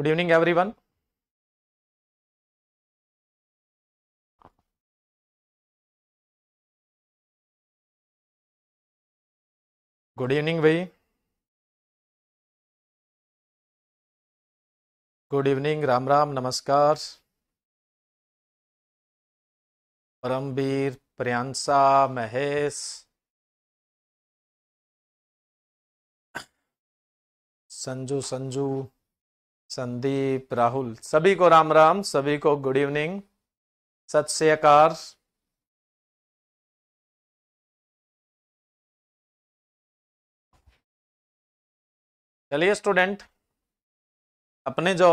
good everyone good evening भाई good evening Ram Ram नमस्कार परमवीर प्रियांशा महेश संजू संजू संदीप राहुल सभी को राम राम सभी को गुड इवनिंग सत श्रीकार चलिए स्टूडेंट अपने जो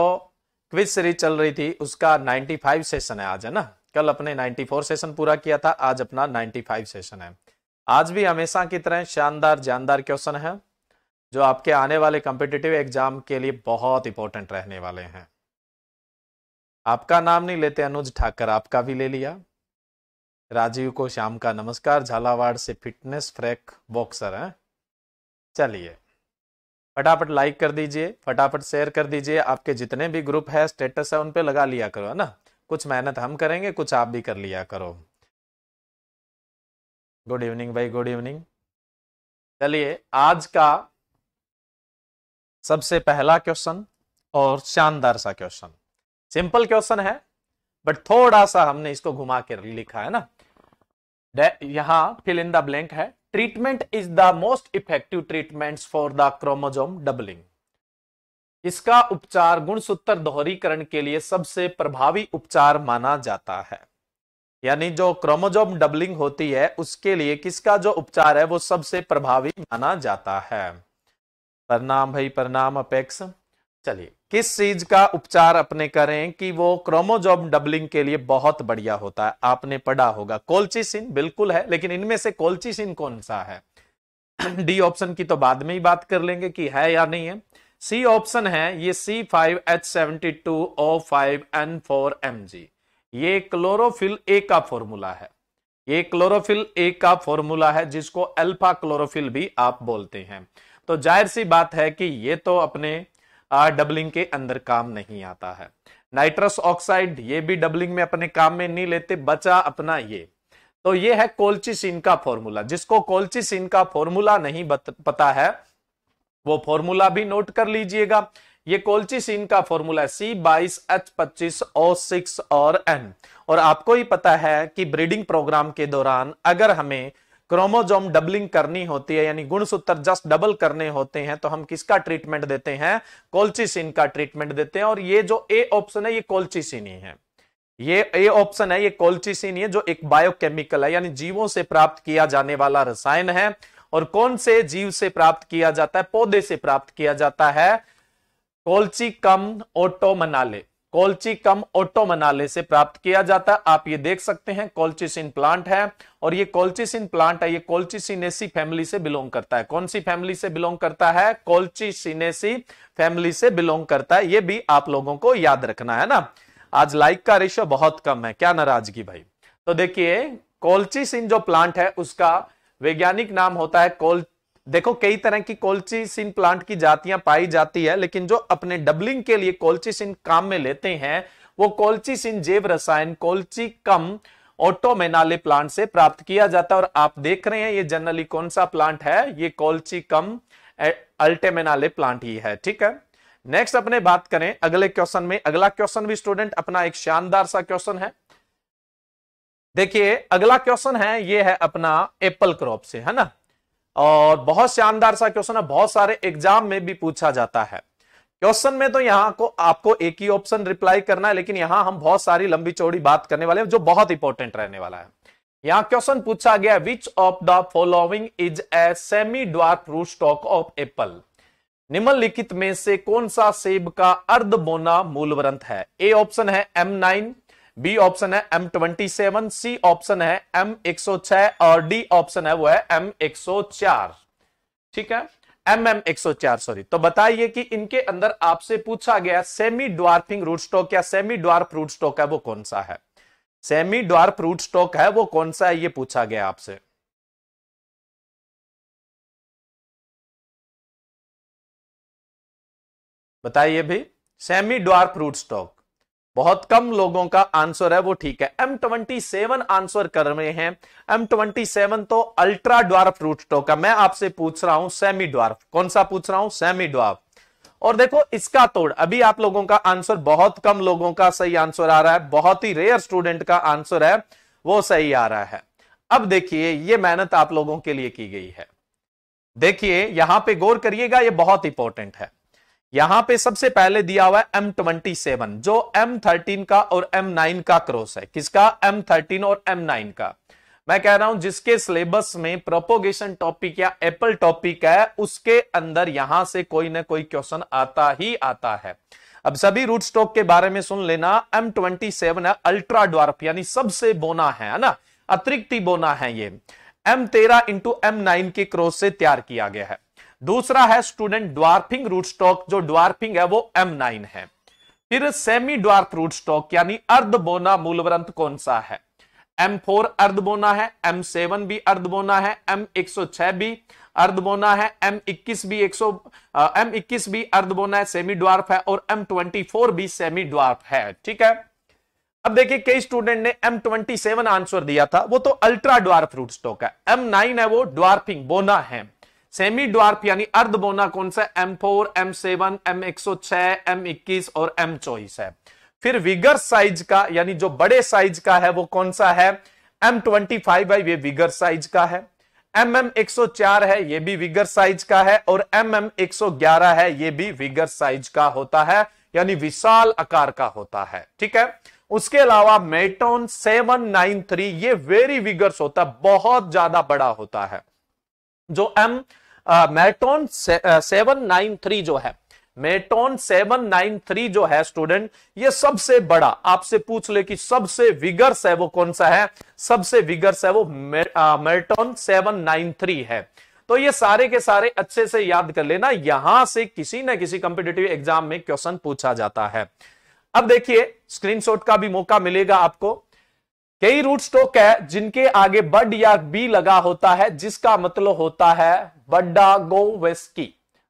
क्विज सीरीज चल रही थी उसका 95 सेशन है आज है ना कल अपने 94 सेशन पूरा किया था आज अपना 95 सेशन है आज भी हमेशा की तरह शानदार जानदार क्वेश्चन है जो आपके आने वाले कम्पिटिटिव एग्जाम के लिए बहुत इंपॉर्टेंट रहने वाले हैं आपका नाम नहीं लेते अनुज ठाकर आपका भी ले लिया राजीव को शाम का नमस्कार झालावाड़ से फिटनेस फ्रैक बॉक्सर हैं चलिए फटाफट लाइक कर दीजिए फटाफट शेयर कर दीजिए आपके जितने भी ग्रुप है स्टेटस है उन पे लगा लिया करो है ना कुछ मेहनत हम करेंगे कुछ आप भी कर लिया करो गुड इवनिंग भाई गुड इवनिंग चलिए आज का सबसे पहला क्वेश्चन और शानदार सा क्वेश्चन सिंपल क्वेश्चन है बट थोड़ा सा हमने इसको घुमा के लिखा है ना यहां फिल इन द ब्लैंक है treatment is the most effective treatment for the chromosome doubling इसका उपचार गुणसूत्र दोहरीकरण के लिए सबसे प्रभावी उपचार माना जाता है यानी जो क्रोमोजोम डबलिंग होती है उसके लिए किसका जो उपचार है वो सबसे प्रभावी माना जाता है प्रणाम भाई प्रणाम अपेक्ष चलिए किस चीज का उपचार अपने करें कि वो क्रोमोजोम डबलिंग के लिए बहुत बढ़िया होता है आपने पढ़ा होगा कोल्चिसिन बिल्कुल है लेकिन इनमें से कोल्चिसिन कौन सा है डी ऑप्शन की तो बाद में ही बात कर लेंगे कि है या नहीं है सी ऑप्शन है ये C five H seventy two O five N four M G ये क्लोरोफिल ए का फॉर्मूला है ये क्लोरोफिल ए का फॉर्मूला है जिसको अल्फा क्लोरोफिल भी आप बोलते हैं तो जाहिर सी बात है कि ये तो अपने डबलिंग के अंदर काम नहीं आता है नाइट्रस ऑक्साइड ये भी डबलिंग में अपने काम में नहीं लेते बचा अपना ये तो ये है कोल्चिसिन का फॉर्मूला जिसको कोल्चिसिन का फॉर्मूला नहीं बत, पता है वो फॉर्मूला भी नोट कर लीजिएगा ये कोल्चिसिन का फॉर्मूला सी बाईस एच पच्चीस ओ सिक्स और एन और आपको ही पता है कि ब्रीडिंग प्रोग्राम के दौरान अगर हमें क्रोमोजोम डबलिंग करनी होती है यानी गुणसूत्र जस्ट डबल करने होते हैं तो हम किसका ट्रीटमेंट देते हैं कोल्चिसिन का ट्रीटमेंट देते हैं और ये जो ए ऑप्शन है ये कोल्चिसिन ही है ये ए ऑप्शन है ये कोल्चिसिन है जो एक बायोकेमिकल है यानी जीवों से प्राप्त किया जाने वाला रसायन है और कौन से जीव से प्राप्त किया जाता है पौधे से प्राप्त किया जाता है कोल्ची कम ओटोमनाले कोल्ची कम ऑटो मनाले से प्राप्त किया जाता है आप ये देख सकते हैं कोल्चिसिन प्लांट है और ये कोल्चिसिन प्लांट है ये कोल्चिसिनेसी फैमिली से बिलोंग करता है कौन सी फैमिली से बिलोंग करता है कोल्चिसिनेसी फैमिली से बिलोंग करता है ये भी आप लोगों को याद रखना है ना आज लाइक का रेशियो बहुत कम है क्या नाराजगी भाई तो देखिए कोल्चिसिन जो प्लांट है उसका वैज्ञानिक नाम होता है कोल्च देखो कई तरह की कोल्चिसिन प्लांट की जातियां पाई जाती है लेकिन जो अपने डबलिंग के लिए कोल्चिसिन काम में लेते हैं वो कोल्चिसिन जेव रसायन कोल्ची कम ऑटोमेनाले प्लांट से प्राप्त किया जाता है और आप देख रहे हैं ये जनरली कौन सा प्लांट है ये कोल्ची कम अल्टेमेनाले प्लांट ही है ठीक है नेक्स्ट अपने बात करें अगले क्वेश्चन में अगला क्वेश्चन भी स्टूडेंट अपना एक शानदार सा क्वेश्चन है देखिए अगला क्वेश्चन है ये है अपना एप्पल क्रॉप से है ना और बहुत शानदार सा क्वेश्चन है बहुत सारे एग्जाम में भी पूछा जाता है क्वेश्चन में तो यहां को आपको एक ही ऑप्शन रिप्लाई करना है लेकिन यहां हम बहुत सारी लंबी चौड़ी बात करने वाले हैं जो बहुत इंपॉर्टेंट रहने वाला है यहां क्वेश्चन पूछा गया which of the following is a semi dwarf root stock of apple निम्नलिखित में से कौन सा सेब का अर्ध बोना मूलवृंत है ए ऑप्शन है एम नाइन बी ऑप्शन है M twenty seven C option है एम एक सौ छह और डी ऑप्शन है वो है एम एक सौ चार ठीक है एम एम एक सौ चार सॉरी तो बताइए कि इनके अंदर आपसे पूछा गया सेमी ड्वार्फिंग रूट स्टॉक या सेमी ड्वार्फ रूट स्टॉक है वो कौन सा है सेमी ड्वार्फ रूट स्टॉक है वो कौन सा है ये पूछा गया आपसे बताइए भी सेमी ड्वार्फ रूट स्टॉक बहुत कम लोगों का आंसर है वो ठीक है एम ट्वेंटी सेवन आंसर कर रहे हैं एम ट्वेंटी सेवन तो अल्ट्रा ड्वार्फ रूट स्टॉक है मैं आपसे पूछ रहा हूं सेमी ड्वार्फ कौन सा पूछ रहा हूं सेमी ड्वार्फ और देखो इसका तोड़ अभी आप लोगों का आंसर बहुत कम लोगों का सही आंसर आ रहा है बहुत ही रेयर स्टूडेंट का आंसर है वो सही आ रहा है अब देखिए ये मेहनत आप लोगों के लिए की गई है देखिए यहां पे गौर करिएगा ये बहुत इंपॉर्टेंट है यहां पे सबसे पहले दिया हुआ है एम ट्वेंटी सेवन जो एम थर्टीन का और एम नाइन का क्रॉस है किसका एम थर्टीन और एम नाइन का मैं कह रहा हूं जिसके सिलेबस में प्रोपोगेशन टॉपिक या एप्पल टॉपिक है उसके अंदर यहां से कोई ना कोई क्वेश्चन आता ही आता है अब सभी रूट स्टॉक के बारे में सुन लेना एम ट्वेंटी सेवन है अल्ट्रा ड्वार्फ यानी सबसे बोना है ना अतिरिक्त बोना है ये एम तेरह इंटू एम नाइन के क्रोस से तैयार किया गया है दूसरा है स्टूडेंट ड्वार्फिंग रूट स्टॉक जो ड्वार्फिंग है वो एम नाइन है फिर सेमी ड्वार्फ रूट स्टॉक यानी अर्धबोना मूलवृंत कौन सा है एम फोर अर्धबोना है एम सेवन भी अर्धबोना है एम एक सौ छह भी अर्धबोना है एम इक्कीस भी एक सौ एम इक्कीस भी अर्धबोना है सेमी ड्वार्फ है और एम ट्वेंटी फोर भी सेमी ड्वार्फ है ठीक है अब देखिए कई स्टूडेंट ने एम ट्वेंटी सेवन आंसर दिया था वो तो अल्ट्रा ड्वार्फ रूट स्टॉक है एम नाइन है वो ड्वार्फिंग बोना है सेमी ड्वार्फ यानी अर्ध बोना कौन सा M four M seven M एक सौ छह एम इक्कीस और एम चौबीस है फिर विगर साइज का यानी जो बड़े साइज का है वो कौन सा है एम ट्वेंटी फाइव है ये विगर साइज का है एम एम एक सौ चार है ये भी विगर साइज का है और एम एम एक सौ ग्यारह है ये भी विगर साइज का होता है यानी विशाल आकार का होता है ठीक है उसके अलावा मेटोन सेवन नाइन थ्री ये वेरी विगर्स होता है बहुत ज्यादा बड़ा होता है जो M Merton seven nine three जो है मेटोन थ्री जो है स्टूडेंट ये सबसे बड़ा आपसे पूछ ले कि सबसे विगर्स है वो कौन सा है सबसे विगर्स है वो मेटोन सेवन नाइन थ्री है तो ये सारे के सारे अच्छे से याद कर लेना यहां से किसी ना किसी कंपिटेटिव एग्जाम में क्वेश्चन पूछा जाता है अब देखिए स्क्रीनशॉट का भी मौका मिलेगा आपको कई रूट स्टोक है जिनके आगे बड या बी लगा होता है जिसका मतलब होता है बड्डा गो वेस्की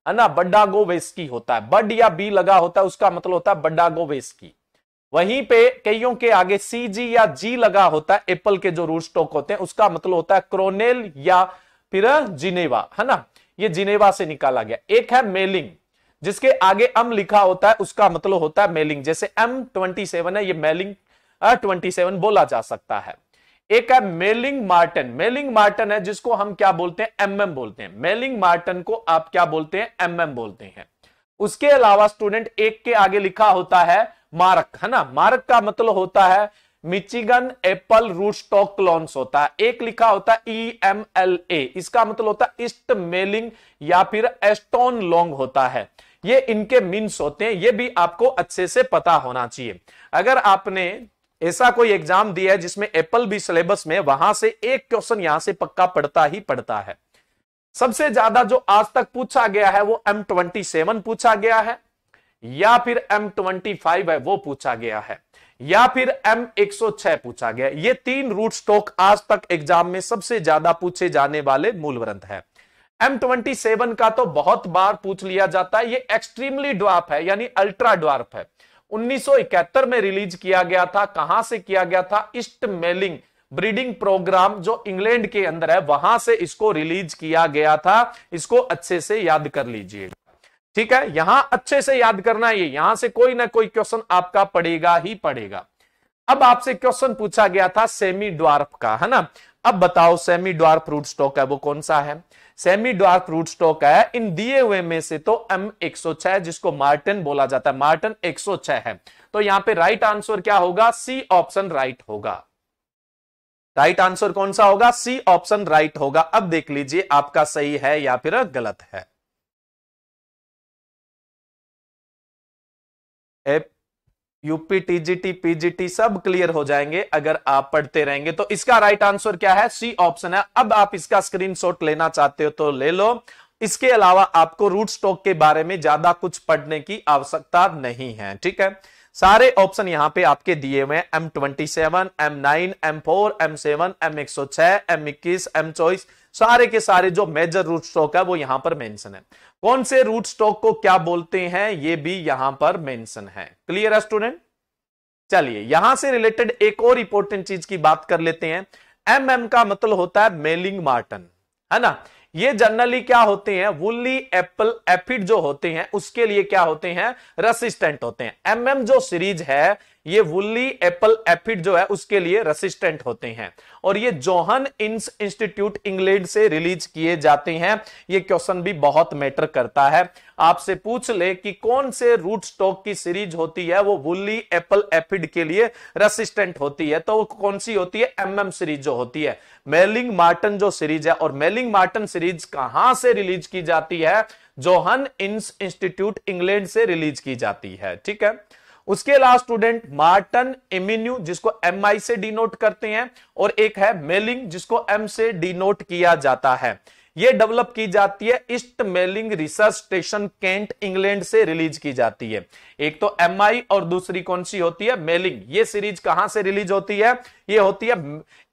है ना बड्डा गो वेस्की होता है बड या बी लगा होता है उसका मतलब होता है बड्डा गो वेस्की वहीं पे कईयों के आगे सी जी या जी लगा होता है एप्पल के जो रूट स्टॉक होते हैं उसका मतलब होता है क्रोनेल या फिर जिनेवा है ना ये जिनेवा से निकाला गया एक है मेलिंग जिसके आगे अम लिखा होता है उसका मतलब होता है मेलिंग जैसे एम ट्वेंटी सेवन है ये मेलिंग ट्वेंटी सेवन बोला जा सकता है एक है मेलिंग मार्टन मेलिंग मार्टन है जिसको हम क्या बोलते हैं एमएम mm बोलते हैं मेलिंग मार्टन को आप क्या बोलते हैं एमएम mm बोलते हैं उसके अलावा स्टूडेंट एक के आगे लिखा होता है मारक है ना मारक का मतलब होता है Michigan apple root stock clones होता है एक लिखा होता है ई एम एल ए इसका मतलब होता है ईस्ट मेलिंग या फिर एस्टोन लॉन्ग होता है ये इनके मीन्स होते हैं ये भी आपको अच्छे से पता होना चाहिए अगर आपने ऐसा कोई एग्जाम दिया है जिसमें एप्पल भी सिलेबस में वहां से एक क्वेश्चन यहां से पक्का पड़ता ही पड़ता है सबसे ज्यादा जो आज तक पूछा गया है वो एम ट्वेंटी सेवन पूछा गया है या फिर एम ट्वेंटी फाइव है वो पूछा गया है या फिर एम एक सौ छह पूछा गया ये तीन रूट स्टॉक आज तक एग्जाम में सबसे ज्यादा पूछे जाने वाले मूल ग्रंथ है एम ट्वेंटी सेवन का तो बहुत बार पूछ लिया जाता है ये एक्सट्रीमली ड्वार्फ है यानी अल्ट्रा ड्वार्फ है 1971 में रिलीज किया गया था कहां से किया गया था ईस्ट मेलिंग ब्रीडिंग प्रोग्राम जो इंग्लैंड के अंदर है वहां से इसको रिलीज किया गया था इसको अच्छे से याद कर लीजिएगा ठीक है यहां अच्छे से याद करना ये यहां से कोई ना कोई क्वेश्चन आपका पड़ेगा ही पड़ेगा अब आपसे क्वेश्चन पूछा गया था सेमी ड्वार्फ का है ना अब बताओ सेमी ड्वार्फ रूट स्टॉक है वो कौन सा है सेमी डार्क रूट स्टॉक है इन दिए हुए में से तो एम 106 जिसको मार्टन बोला जाता है मार्टन 106 है तो यहां पे राइट आंसर क्या होगा सी ऑप्शन राइट होगा राइट आंसर कौन सा होगा सी ऑप्शन राइट होगा अब देख लीजिए आपका सही है या फिर गलत है यूपी टीजीटी पीजीटी सब क्लियर हो जाएंगे अगर आप पढ़ते रहेंगे तो इसका राइट आंसर क्या है सी ऑप्शन है अब आप इसका स्क्रीनशॉट लेना चाहते हो तो ले लो इसके अलावा आपको रूट स्टॉक के बारे में ज्यादा कुछ पढ़ने की आवश्यकता नहीं है ठीक है सारे ऑप्शन यहां पे आपके दिए हुए हैं M twenty seven M nine M four M seven M एक सौ छह एम इक्कीस एम चौबीस सारे के सारे जो मेजर रूट स्टॉक है वो यहां पर मेंशन है कौन से रूट स्टॉक को क्या बोलते हैं ये भी यहां पर मेंशन है क्लियर है स्टूडेंट चलिए यहां से रिलेटेड एक और इंपॉर्टेंट चीज की बात कर लेते हैं एम एम का मतलब होता है मेलिंग मार्टन है ना ये जनरली क्या होते हैं वुली एप्पल एफिड जो होते हैं उसके लिए क्या होते हैं रेसिस्टेंट होते हैं एमएम जो सीरीज है ये वुल्ली एप्पल एफिड जो है उसके लिए रेसिस्टेंट होते हैं और ये जोहन इंस इंस्टीट्यूट इंग्लैंड से रिलीज किए जाते हैं ये क्वेश्चन भी बहुत मैटर करता है आपसे पूछ ले कि कौन से रूट स्टॉक की सीरीज होती है वो वुल्ली एप्पल एफिड के लिए रेसिस्टेंट होती है तो कौन सी होती है एम mm सीरीज जो होती है मेलिंग मार्टन जो सीरीज है और मेलिंग मार्टन सीरीज कहां से रिलीज की जाती है जोहन इंस इंस्टीट्यूट इंग्लैंड से रिलीज की जाती है ठीक है उसके अलावा स्टूडेंट मार्टन एमिन्यू जिसको एम आई से डिनोट करते हैं और एक है मेलिंग जिसको एम से डिनोट किया जाता है यह डेवलप की जाती है East Malling research station Kent England से रिलीज की जाती है एक तो एम आई और दूसरी कौन सी होती है मेलिंग ये सीरीज कहां से रिलीज होती है ये होती है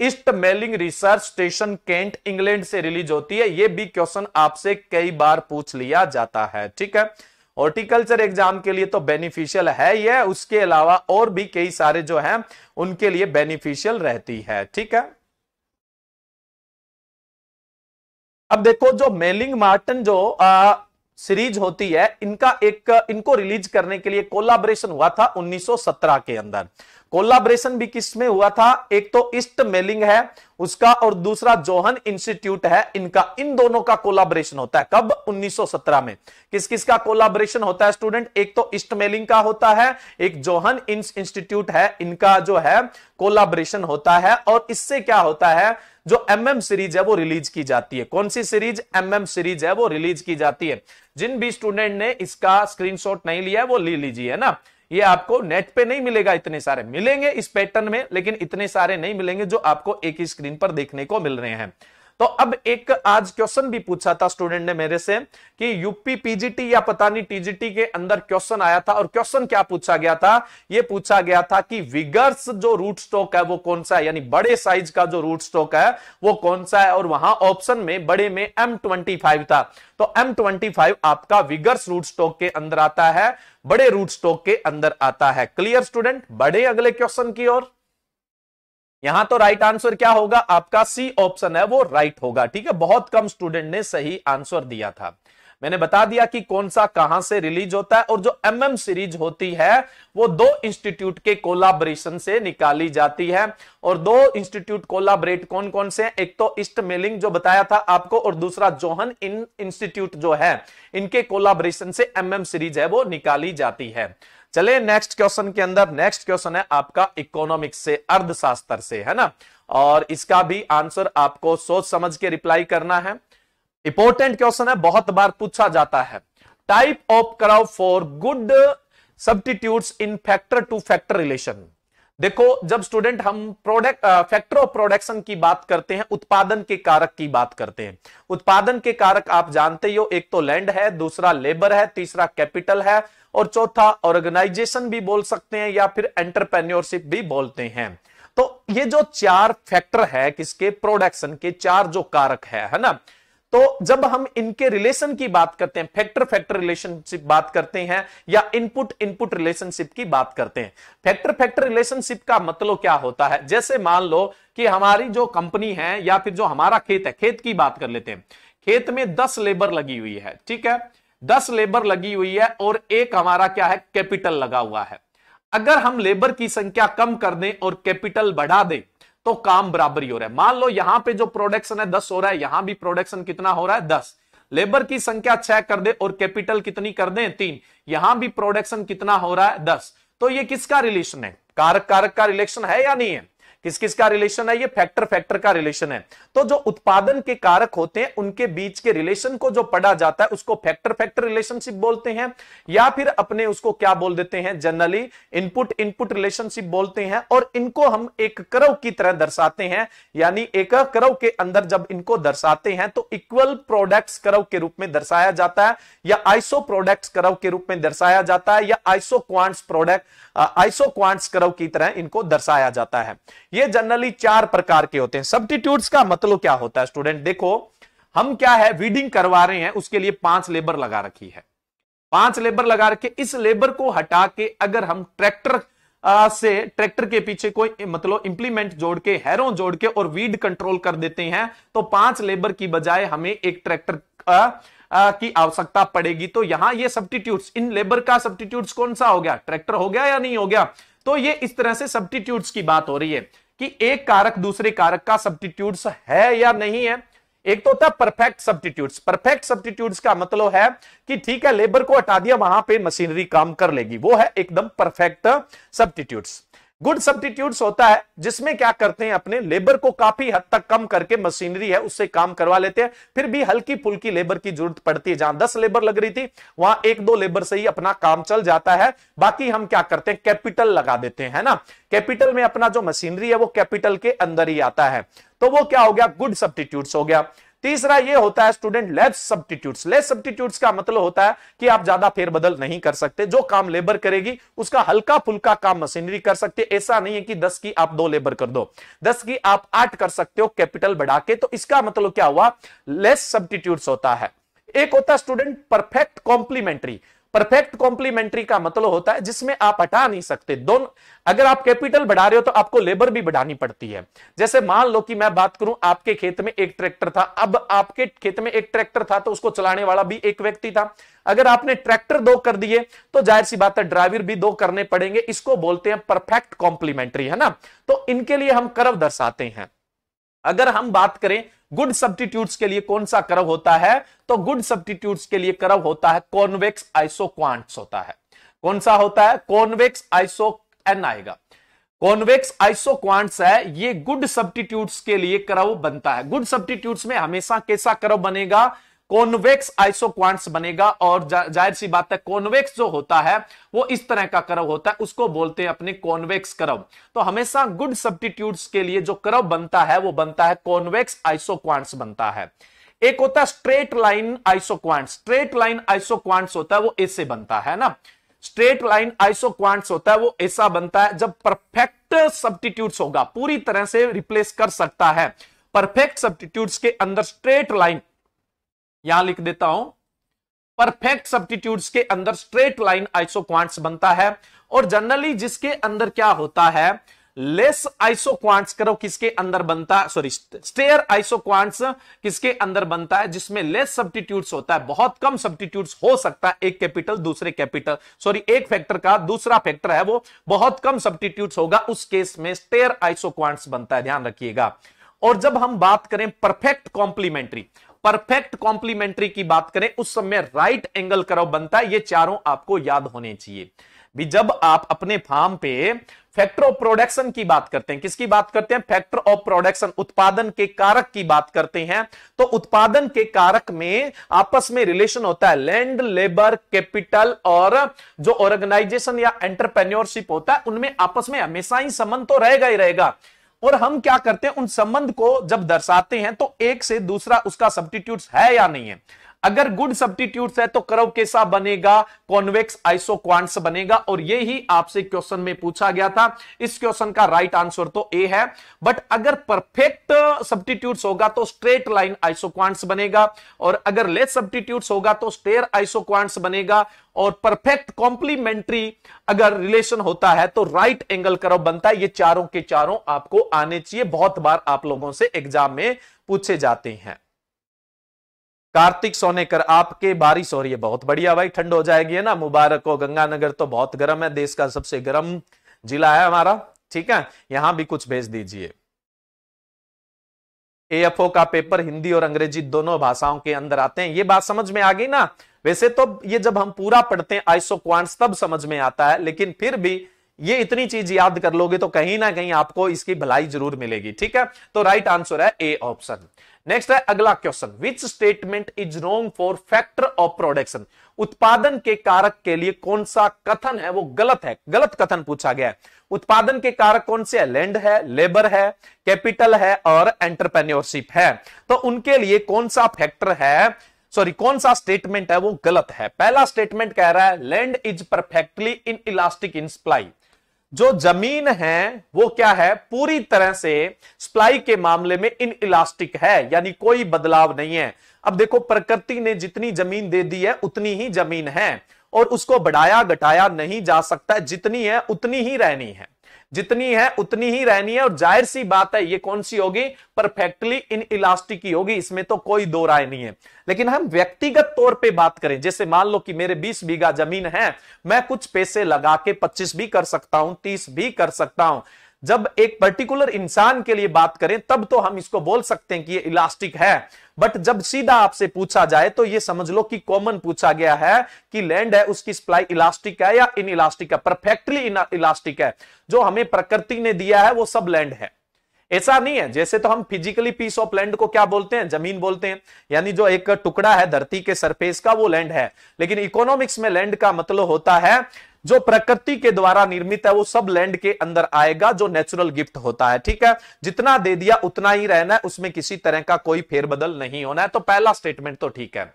East Malling research station Kent England से रिलीज होती है ये भी क्वेश्चन आपसे कई बार पूछ लिया जाता है ठीक है हॉर्टिकल्चर एग्जाम के लिए तो बेनिफिशियल है यह उसके अलावा और भी कई सारे जो हैं उनके लिए बेनिफिशियल रहती है ठीक है अब देखो जो मेलिंग मार्टन जो आ, सीरीज होती है इनका एक इनको रिलीज करने के लिए कोलाबोरेशन हुआ था 1917 के अंदर कोलाब्रेशन भी किस में हुआ था एक तो ईस्ट मेलिंग है उसका और दूसरा जोहन इंस्टीट्यूट है इनका इन दोनों का कोलाब्रेशन होता है कब 1917 में किस किस का कोलाब्रेशन होता है स्टूडेंट एक तो ईस्ट मेलिंग का होता है एक जोहन इंस्टीट्यूट है इनका जो है कोलाब्रेशन होता है और इससे क्या होता है जो एम MM सीरीज है वो रिलीज की जाती है कौन सी सीरीज एम MM सीरीज है वो रिलीज की जाती है जिन भी स्टूडेंट ने इसका स्क्रीनशॉट नहीं लिया है वो ले लीजिए ना ये आपको नेट पे नहीं मिलेगा इतने सारे मिलेंगे इस पैटर्न में लेकिन इतने सारे नहीं मिलेंगे जो आपको एक ही स्क्रीन पर देखने को मिल रहे हैं तो अब एक आज क्वेश्चन भी पूछा था स्टूडेंट ने मेरे से कि यूपी पीजीटी या पता नहीं टीजीटी के अंदर क्वेश्चन आया था और क्वेश्चन क्या पूछा गया था यह पूछा गया था कि विगर्स जो रूट स्टॉक है वो कौन सा है यानी बड़े साइज का जो रूट स्टॉक है वो कौन सा है और वहां ऑप्शन में बड़े में एम था तो एम आपका विगर्स रूट स्टॉक के अंदर आता है बड़े रूट स्टॉक के अंदर आता है क्लियर स्टूडेंट बड़े अगले क्वेश्चन की ओर यहां तो राइट आंसर क्या होगा आपका सी ऑप्शन है वो राइट होगा ठीक है बहुत कम स्टूडेंट ने सही आंसर दिया था मैंने बता दिया कि कौन सा कहां से रिलीज होता है और जो एम MM सीरीज होती है वो दो इंस्टीट्यूट के कोलाबरेशन से निकाली जाती है और दो इंस्टीट्यूट कोलाबरेट कौन कौन से हैं एक तो ईस्ट मेलिंग जो बताया था आपको और दूसरा जोहन इन इंस्टीट्यूट जो है इनके कोलाबरेशन से एम MM सीरीज है वो निकाली जाती है चले नेक्स्ट क्वेश्चन के अंदर नेक्स्ट क्वेश्चन है आपका इकोनॉमिक्स से अर्थशास्त्र से है ना और इसका भी आंसर आपको सोच समझ के रिप्लाई करना है इंपॉर्टेंट क्वेश्चन है बहुत बार पूछा जाता है type of curve for good substitute in factor to factor relation देखो जब स्टूडेंट हम प्रोडक्ट फैक्टर ऑफ प्रोडक्शन की बात करते हैं उत्पादन के कारक की बात करते हैं उत्पादन के कारक आप जानते ही हो एक तो लैंड है दूसरा लेबर है तीसरा कैपिटल है और चौथा ऑर्गेनाइजेशन भी बोल सकते हैं या फिर एंटरप्रेन्योरशिप भी बोलते हैं तो ये जो चार फैक्टर है किसके प्रोडक्शन के चार जो कारक है है ना तो जब हम इनके रिलेशन की बात करते हैं फैक्टर फैक्टर रिलेशनशिप बात करते हैं या इनपुट इनपुट रिलेशनशिप की बात करते हैं फैक्टर फैक्टर रिलेशनशिप का मतलब क्या होता है जैसे मान लो कि हमारी जो कंपनी है या फिर जो हमारा खेत है खेत की बात कर लेते हैं खेत में दस लेबर लगी हुई है ठीक है दस लेबर लगी हुई है और एक हमारा क्या है कैपिटल लगा हुआ है अगर हम लेबर की संख्या कम कर दें और कैपिटल बढ़ा दें तो काम बराबरी हो रहा है मान लो यहां पे जो प्रोडक्शन है दस हो रहा है यहां भी प्रोडक्शन कितना हो रहा है दस लेबर की संख्या छह कर दे और कैपिटल कितनी कर दे तीन यहां भी प्रोडक्शन कितना हो रहा है दस तो ये किसका रिलेशन है कारक कारक का रिलेशन है या नहीं है किस किस का रिलेशन है ये फैक्टर फैक्टर का रिलेशन है तो जो उत्पादन के कारक होते हैं उनके बीच के रिलेशन को जो पढ़ा जाता है उसको फैक्टर फैक्टर रिलेशनशिप बोलते हैं या फिर अपने उसको क्या बोल देते हैं जनरली इनपुट इनपुट रिलेशनशिप बोलते हैं और इनको हम एक करव की तरह दर्शाते हैं यानी एक करव के अंदर जब इनको दर्शाते हैं तो इक्वल प्रोडक्ट करव के रूप में दर्शाया जाता है या आइसो प्रोडक्ट करव के रूप में दर्शाया जाता है या isoquants product isoquants curve की तरह इनको दर्शाया जाता है ये जनरली चार प्रकार के होते हैं सब्टीट्यूट का मतलब क्या होता है स्टूडेंट देखो हम क्या है वीडिंग करवा रहे हैं उसके लिए पांच लेबर लगा रखी है पांच लेबर लगा रखे इस लेबर को हटा के अगर हम ट्रैक्टर से ट्रैक्टर के पीछे कोई मतलब इंप्लीमेंट जोड़ के हैरों जोड़ के और वीड कंट्रोल कर देते हैं तो पांच लेबर की बजाय हमें एक ट्रैक्टर की आवश्यकता पड़ेगी तो यहां ये सब्टीट्यूट इन लेबर का सब्टीट्यूट कौन सा हो गया ट्रैक्टर हो गया या नहीं हो गया तो ये इस तरह से सब्टीट्यूट की बात हो रही है कि एक कारक दूसरे कारक का सब्टीट्यूट है या नहीं है एक तो होता है परफेक्ट सब्टीट्यूट परफेक्ट सब्टीट्यूट का मतलब है कि ठीक है लेबर को हटा दिया वहां पे मशीनरी काम कर लेगी वो है एकदम परफेक्ट सब्टीट्यूट्स गुड सब्टीट्यूट होता है जिसमें क्या करते हैं अपने लेबर को काफी हद तक कम करके मशीनरी है उससे काम करवा लेते हैं फिर भी हल्की फुल्की लेबर की जरूरत पड़ती है जहां दस लेबर लग रही थी वहां एक दो लेबर से ही अपना काम चल जाता है बाकी हम क्या करते हैं कैपिटल लगा देते हैं ना कैपिटल में अपना जो मशीनरी है वो कैपिटल के अंदर ही आता है तो वो क्या हो गया गुड सब्टीट्यूट हो गया तीसरा ये होता है student less substitute less substitute का मतलब होता है कि आप ज्यादा फेरबदल नहीं कर सकते जो काम लेबर करेगी उसका हल्का फुल्का काम मशीनरी कर सकते ऐसा नहीं है कि दस की आप दो लेबर कर दो दस की आप आठ कर सकते हो कैपिटल बढ़ा के तो इसका मतलब क्या हुआ लेस सब्टीट्यूट होता है एक होता है student perfect complementary perfect complementary का मतलब होता है जिसमें आप हटा नहीं सकते दोनों अगर आप कैपिटल बढ़ा रहे हो तो आपको लेबर भी बढ़ानी पड़ती है जैसे मान लो कि मैं बात करूं आपके खेत में एक ट्रैक्टर था अब आपके खेत में एक ट्रैक्टर था तो उसको चलाने वाला भी एक व्यक्ति था अगर आपने ट्रैक्टर दो कर दिए तो जाहिर सी बात है ड्राइवर भी दो करने पड़ेंगे इसको बोलते हैं परफेक्ट कॉम्प्लीमेंट्री है ना तो इनके लिए हम कर्व दर्शाते हैं अगर हम बात करें गुड सब्टीट्यूट के लिए कौन सा करव होता है तो गुड सब्टीट्यूट के लिए करव होता है कॉन्वेक्स आइसोक्वांट्स होता है कौन सा होता है कॉन्वेक्स आइसो एन आएगा कॉन्वेक्स क्वांट्स है ये गुड सब्टीट्यूट के लिए करव बनता है गुड सब्टीट्यूट में हमेशा कैसा करव बनेगा कॉन्वेक्स आइसोक्वांट्स बनेगा और जा, जाहिर सी बात है कॉन्वेक्स जो होता है वो इस तरह का करव होता है उसको बोलते हैं अपने कॉन्वेक्स करव तो हमेशा गुड सब्सटीट्यूट्स के लिए जो करव बनता है वो बनता है कॉन्वेक्स आइसोक्वांट्स बनता है एक होता है straight line isoquants straight line isoquants होता है वो ऐसे बनता है ना स्ट्रेट लाइन आइसोक्वांट्स होता है वो ऐसा बनता है जब परफेक्ट सब्टीट्यूट होगा पूरी तरह से रिप्लेस कर सकता है परफेक्ट सब्टीट्यूट के अंदर स्ट्रेट लाइन यहां लिख देता हूं परफेक्ट सब्टीट्यूट के अंदर स्ट्रेट लाइन आइसोक्वांट्स बनता है और जनरली जिसके अंदर क्या होता है लेस आइसोक्वांट्स करो किसके अंदर बनता सॉरी स्टेयर आइसोक्वांट्स किसके अंदर बनता है जिसमें लेस सब्टीट्यूट होता है बहुत कम सब्टीट्यूट हो सकता है एक कैपिटल दूसरे कैपिटल सॉरी एक फैक्टर का दूसरा फैक्टर है वो बहुत कम सब्टीट्यूट होगा उस केस में स्टेयर आइसोक्वांट्स बनता है ध्यान रखिएगा और जब हम बात करें परफेक्ट कॉम्प्लीमेंट्री परफेक्ट कॉम्प्लीमेंट्री की बात करें उस समय राइट एंगल करव बनता है ये चारों आपको याद होने चाहिए भी जब आप अपने फार्म पे फैक्टर ऑफ प्रोडक्शन की बात करते हैं किसकी बात करते हैं फैक्टर ऑफ प्रोडक्शन उत्पादन के कारक की बात करते हैं तो उत्पादन के कारक में आपस में रिलेशन होता है लैंड लेबर कैपिटल और जो ऑर्गेनाइजेशन या एंटरप्रेन्योरशिप होता है उनमें आपस में हमेशा ही संबंध तो रहेगा ही रहेगा और हम क्या करते हैं उन संबंध को जब दर्शाते हैं तो एक से दूसरा उसका सब्टीट्यूट है या नहीं है अगर गुड सब्टीट्यूट है तो करव कैसा बनेगा कॉन्वेक्स आइसोक्वांट्स बनेगा और ये ही आपसे क्वेश्चन में पूछा गया था इस क्वेश्चन का राइट आंसर तो ए है बट अगर परफेक्ट सब्टीट्यूट होगा तो स्ट्रेट लाइन आइसोक्वांट्स बनेगा और अगर लेस सब्टीट्यूट होगा तो स्टेयर आइसोक्वांट्स बनेगा और परफेक्ट कॉम्प्लीमेंट्री अगर रिलेशन होता है तो राइट एंगल करव बनता है ये चारों के चारों आपको आने चाहिए बहुत बार आप लोगों से एग्जाम में पूछे जाते हैं कार्तिक सोनेकर आपके बारिश हो रही है बहुत बढ़िया भाई ठंड हो जाएगी है ना मुबारक हो गंगानगर तो बहुत गर्म है देश का सबसे गर्म जिला है हमारा ठीक है यहां भी कुछ भेज दीजिए एएफओ का पेपर हिंदी और अंग्रेजी दोनों भाषाओं के अंदर आते हैं ये बात समझ में आ गई ना वैसे तो ये जब हम पूरा पढ़ते हैं आइसो क्वांट्स तब समझ में आता है लेकिन फिर भी ये इतनी चीज याद कर लोगे तो कहीं ना कहीं आपको इसकी भलाई जरूर मिलेगी ठीक है तो राइट आंसर है ए ऑप्शन नेक्स्ट है अगला question which statement is wrong for factor of production उत्पादन के कारक के लिए कौन सा कथन है वो गलत है गलत कथन पूछा गया है उत्पादन के कारक कौन से है लैंड है लेबर है कैपिटल है और एंटरप्रेन्योरशिप है तो उनके लिए कौन सा फैक्टर है सॉरी कौन सा स्टेटमेंट है वो गलत है पहला स्टेटमेंट कह रहा है land is perfectly inelastic in supply जो जमीन है वो क्या है पूरी तरह से सप्लाई के मामले में इन इलास्टिक है यानी कोई बदलाव नहीं है अब देखो प्रकृति ने जितनी जमीन दे दी है उतनी ही जमीन है और उसको बढ़ाया घटाया नहीं जा सकता जितनी है उतनी ही रहनी है जितनी है उतनी ही रहनी है और जाहिर सी बात है ये कौन सी होगी परफेक्टली इन इलास्टिक होगी इसमें तो कोई दो राय नहीं है लेकिन हम व्यक्तिगत तौर पे बात करें जैसे मान लो कि मेरे 20 बीघा जमीन है मैं कुछ पैसे लगा के 25 भी कर सकता हूं 30 भी कर सकता हूं जब एक पर्टिकुलर इंसान के लिए बात करें तब तो हम इसको बोल सकते हैं कि ये इलास्टिक है बट जब सीधा आपसे पूछा जाए तो ये समझ लो कि कॉमन पूछा गया है कि लैंड है उसकी सप्लाई इलास्टिक है या इन इलास्टिक है परफेक्टली इलास्टिक है जो हमें प्रकृति ने दिया है वो सब लैंड है ऐसा नहीं है जैसे तो हम फिजिकली पीस ऑफ लैंड को क्या बोलते हैं जमीन बोलते हैं यानी जो एक टुकड़ा है धरती के सरफेस का वो लैंड है लेकिन इकोनॉमिक्स में लैंड का मतलब होता है जो प्रकृति के द्वारा निर्मित है वो सब लैंड के अंदर आएगा जो नेचुरल गिफ्ट होता है ठीक है जितना दे दिया उतना ही रहना है उसमें किसी तरह का कोई फेरबदल नहीं होना है तो पहला स्टेटमेंट तो ठीक है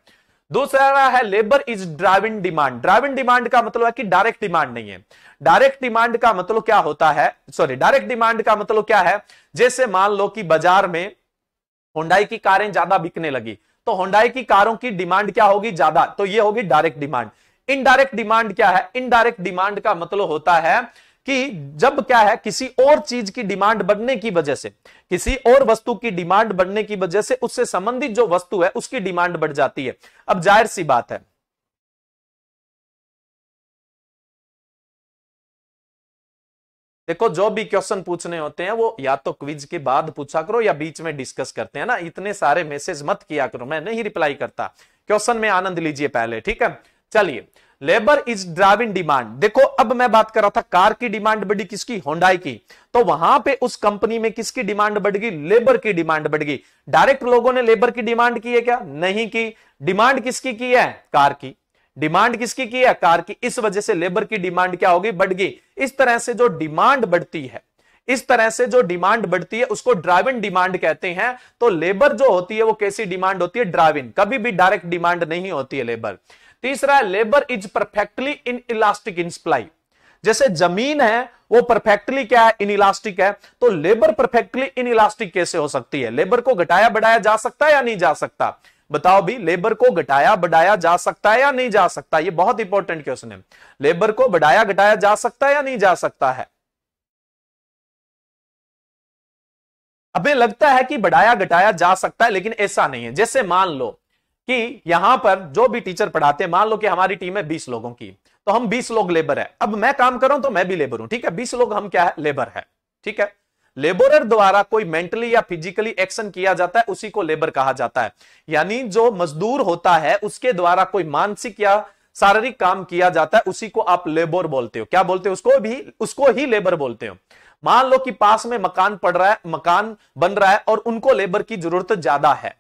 दूसरा है labour is driving demand driving demand का मतलब है कि डायरेक्ट डिमांड नहीं है डायरेक्ट डिमांड का मतलब क्या होता है सॉरी डायरेक्ट डिमांड का मतलब क्या है जैसे मान लो कि बाजार में होंडाई की कारें ज्यादा बिकने लगी तो होंडाई की कारों की डिमांड क्या होगी ज्यादा तो ये होगी डायरेक्ट डिमांड इनडायरेक्ट डिमांड क्या है इनडायरेक्ट डिमांड का मतलब होता है कि जब क्या है किसी और चीज की डिमांड बढ़ने की वजह से किसी और वस्तु की डिमांड बढ़ने की वजह से उससे संबंधित जो वस्तु है उसकी डिमांड बढ़ जाती है अब जाहिर सी बात है देखो जो भी क्वेश्चन पूछने होते हैं वो या तो क्विज के बाद पूछा करो या बीच में डिस्कस करते हैं ना इतने सारे मैसेज मत किया करो मैं नहीं रिप्लाई करता क्वेश्चन में आनंद लीजिए पहले ठीक है चलिए लेबर इज ड्राइविंग डिमांड देखो अब मैं बात कर रहा था कार की डिमांड बढ़ी किसकी होंडाई की तो वहां पे उस कंपनी में किसकी डिमांड बढ़ गई लेबर की डिमांड बढ़ गई डायरेक्ट लोगों ने लेबर की डिमांड की है क्या नहीं की डिमांड किसकी की है कार की डिमांड किसकी की है कार की इस वजह से लेबर की डिमांड क्या होगी बढ़ गई इस तरह से जो डिमांड बढ़ती है इस तरह से जो डिमांड बढ़ती है उसको ड्राइविंग डिमांड कहते हैं तो लेबर जो होती है वो कैसी डिमांड होती है ड्राइविंग कभी भी डायरेक्ट डिमांड नहीं होती है लेबर तीसरा labour is perfectly inelastic in supply जैसे जमीन है वो परफेक्टली क्या है इन इलास्टिक है तो लेबर परफेक्टली इन इलास्टिक कैसे हो सकती है लेबर को घटाया बढ़ाया जा सकता है या नहीं जा सकता बताओ भी लेबर को घटाया बढ़ाया जा सकता है या नहीं जा सकता ये बहुत इंपॉर्टेंट क्वेश्चन है लेबर को बढ़ाया घटाया जा सकता है या नहीं जा सकता है हमें लगता है कि बढ़ाया घटाया जा सकता है लेकिन ऐसा नहीं है जैसे मान लो कि यहां पर जो भी टीचर पढ़ाते हैं मान लो कि हमारी टीम है बीस लोगों की तो हम बीस लोग लेबर है अब मैं काम करूं तो मैं भी लेबर हूं ठीक है बीस लोग हम क्या है लेबर है ठीक है लेबोरर द्वारा कोई मेंटली या फिजिकली एक्शन किया जाता है उसी को लेबर कहा जाता है यानी जो मजदूर होता है उसके द्वारा कोई मानसिक या शारीरिक काम किया जाता है उसी को आप लेबर बोलते हो क्या बोलते हो उसको भी उसको ही लेबर बोलते हो मान लो कि पास में मकान पड़ रहा है मकान बन रहा है और उनको लेबर की जरूरत ज्यादा है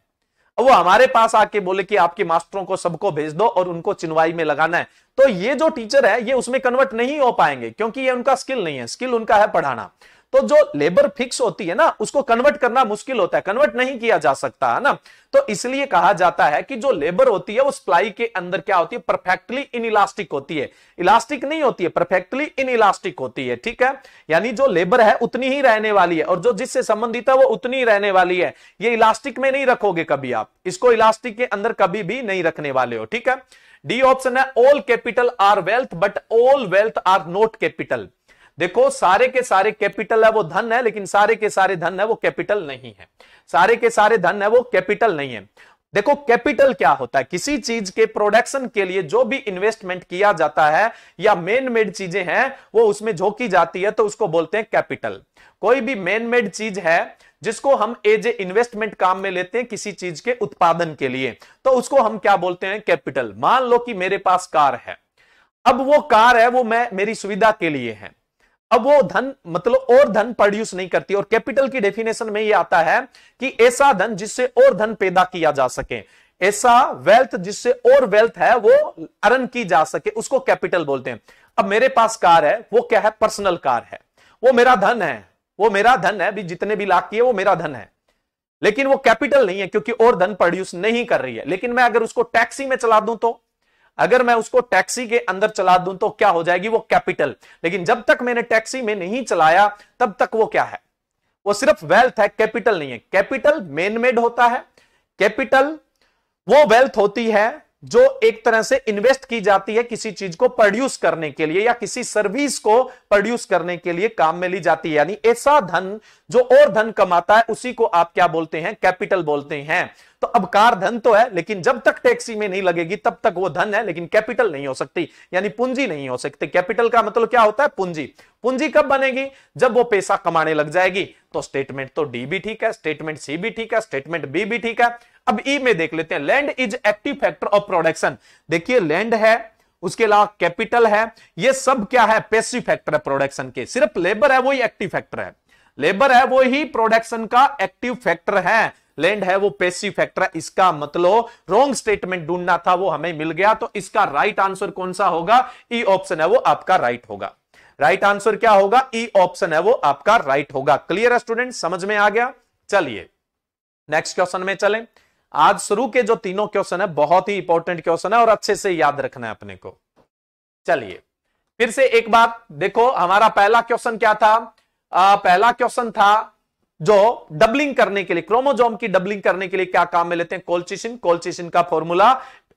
वो हमारे पास आके बोले कि आपके मास्टरों को सबको भेज दो और उनको चिनवाई में लगाना है तो ये जो टीचर है ये उसमें कन्वर्ट नहीं हो पाएंगे क्योंकि ये उनका स्किल नहीं है स्किल उनका है पढ़ाना तो जो लेबर फिक्स होती है ना उसको कन्वर्ट करना मुश्किल होता है कन्वर्ट नहीं किया जा सकता है ना तो इसलिए कहा जाता है कि जो लेबर होती है वो सप्लाई के अंदर क्या होती है परफेक्टली इन इलास्टिक होती है इलास्टिक नहीं होती है परफेक्टली इन इलास्टिक होती है ठीक है यानी जो लेबर है उतनी ही रहने वाली है और जो जिससे संबंधित है वो उतनी ही रहने वाली है ये इलास्टिक में नहीं रखोगे कभी आप इसको इलास्टिक के अंदर कभी भी नहीं रखने वाले हो ठीक है डी ऑप्शन है all capital are wealth but all wealth are not capital देखो सारे के सारे कैपिटल है वो धन है लेकिन सारे के सारे धन है वो कैपिटल नहीं है सारे के सारे धन है वो कैपिटल नहीं है देखो कैपिटल क्या होता है किसी चीज के प्रोडक्शन के लिए जो भी इन्वेस्टमेंट किया जाता है या मेन मेड चीजें हैं वो उसमें झोंकी जाती है तो उसको बोलते हैं कैपिटल कोई भी मेन मेड चीज है जिसको हम एज ए इन्वेस्टमेंट काम में लेते हैं किसी चीज के उत्पादन के लिए तो उसको हम क्या बोलते हैं कैपिटल मान लो कि मेरे पास कार है अब वो कार है वो मैं मेरी सुविधा के लिए है अब वो धन मतलब और धन प्रोड्यूस नहीं करती और कैपिटल की डेफिनेशन में ये आता है कि ऐसा धन जिससे और धन पैदा किया जा सके ऐसा वेल्थ जिससे और वेल्थ है वो अर्न की जा सके उसको कैपिटल बोलते हैं अब मेरे पास कार है वो क्या है पर्सनल कार है वो मेरा धन है वो मेरा धन है भी जितने भी लाख की है वो मेरा धन है लेकिन वो कैपिटल नहीं है क्योंकि और धन प्रोड्यूस नहीं कर रही है लेकिन मैं अगर उसको टैक्सी में चला दूं तो अगर मैं उसको टैक्सी के अंदर चला दूं तो क्या हो जाएगी वो कैपिटल लेकिन जब तक मैंने टैक्सी में नहीं चलाया तब तक वो क्या है वो सिर्फ वेल्थ है कैपिटल नहीं है कैपिटल मेनमेड होता है कैपिटल वो वेल्थ होती है जो एक तरह से इन्वेस्ट की जाती है किसी चीज को प्रोड्यूस करने के लिए या किसी सर्विस को प्रोड्यूस करने के लिए काम में ली जाती है यानी ऐसा धन जो और धन कमाता है उसी को आप क्या बोलते हैं कैपिटल बोलते हैं तो अब कार धन तो है लेकिन जब तक टैक्सी में नहीं लगेगी तब तक वो धन है लेकिन कैपिटल नहीं हो सकती यानी पूंजी नहीं हो सकती कैपिटल का मतलब क्या होता है पूंजी पूंजी कब बनेगी जब वो पैसा कमाने लग जाएगी तो स्टेटमेंट तो डी भी ठीक है स्टेटमेंट सी भी ठीक है स्टेटमेंट बी भी ठीक है अब ई e में देख लेते हैं land is active factor of production देखिए लैंड है उसके अलावा कैपिटल है ये सब क्या है पेसिव फैक्टर है प्रोडक्शन के सिर्फ लेबर है वो ही एक्टिव फैक्टर है लेबर है वो ही प्रोडक्शन का एक्टिव फैक्टर है लैंड है वो पेसिव फैक्टर है इसका मतलब रॉन्ग स्टेटमेंट ढूंढना था वो हमें मिल गया तो इसका राइट right आंसर कौन सा होगा ई e ऑप्शन है वो आपका राइट right होगा राइट right आंसर क्या होगा ई e ऑप्शन है वो आपका राइट होगा क्लियर है स्टूडेंट समझ में आ गया चलिए नेक्स्ट क्वेश्चन में चले आज शुरू के जो तीनों क्वेश्चन है बहुत ही इंपॉर्टेंट क्वेश्चन है और अच्छे से याद रखना है अपने को चलिए फिर से एक बात देखो हमारा पहला क्वेश्चन क्या था आ, पहला क्वेश्चन था जो डबलिंग करने के लिए क्रोमोजोम की डबलिंग करने के लिए क्या काम में लेते हैं कोल्चिशिन कोल्चिशिन का फॉर्मूला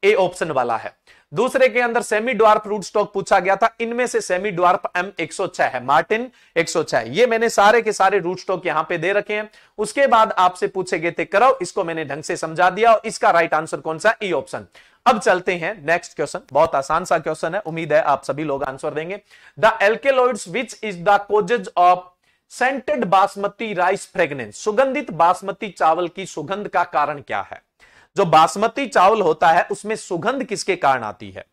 ए ऑप्शन वाला है दूसरे के अंदर सेमी ड्वार्फ रूट स्टॉक पूछा गया था इनमें से सेमी ड्वार्फ एम 106 है मार्टिन 106 ये मैंने सारे के सारे रूट स्टॉक यहां पे दे रखे हैं उसके बाद आपसे पूछे गए थे करो इसको मैंने ढंग से समझा दिया और इसका राइट आंसर कौन सा ई e ऑप्शन अब चलते हैं नेक्स्ट क्वेश्चन बहुत आसान सा क्वेश्चन है उम्मीद है आप सभी लोग आंसर देंगे the alkaloids which is the causes of scented basmati rice fragrance सुगंधित बासमती चावल की सुगंध का कारण क्या है जो बासमती चावल होता है उसमें सुगंध किसके कारण आती है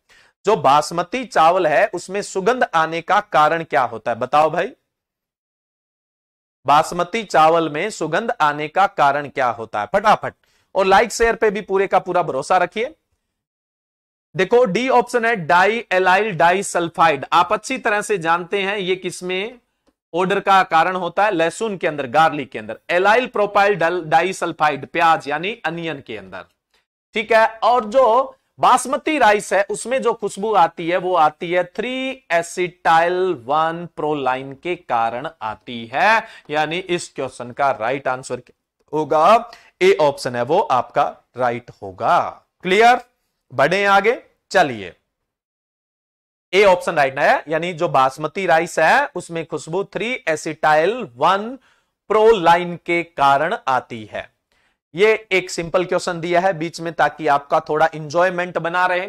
जो बासमती चावल है उसमें सुगंध आने का कारण क्या होता है बताओ भाई बासमती चावल में सुगंध आने का कारण क्या होता है फटाफट और लाइक शेयर पे भी पूरे का पूरा भरोसा रखिए देखो डी ऑप्शन है डाई एलाइल डाई सल्फाइड आप अच्छी तरह से जानते हैं ये किसमें ओडर का कारण होता है लहसुन के अंदर गार्लिक के अंदर एलाइल प्रोपाइल डाइसल्फाइड प्याज यानी अनियन के अंदर ठीक है और जो बासमती राइस है उसमें जो खुशबू आती है वो आती है थ्री एसिटाइल वन प्रोलाइन के कारण आती है यानी इस क्वेश्चन का राइट आंसर होगा ए ऑप्शन है वो आपका राइट होगा क्लियर बढ़े आगे चलिए ए ऑप्शन राइट है यानी जो बासमती राइस है उसमें खुशबू थ्री एसिटाइल वन प्रोलाइन के कारण आती है ये एक सिंपल क्वेश्चन दिया है बीच में ताकि आपका थोड़ा इंजॉयमेंट बना रहे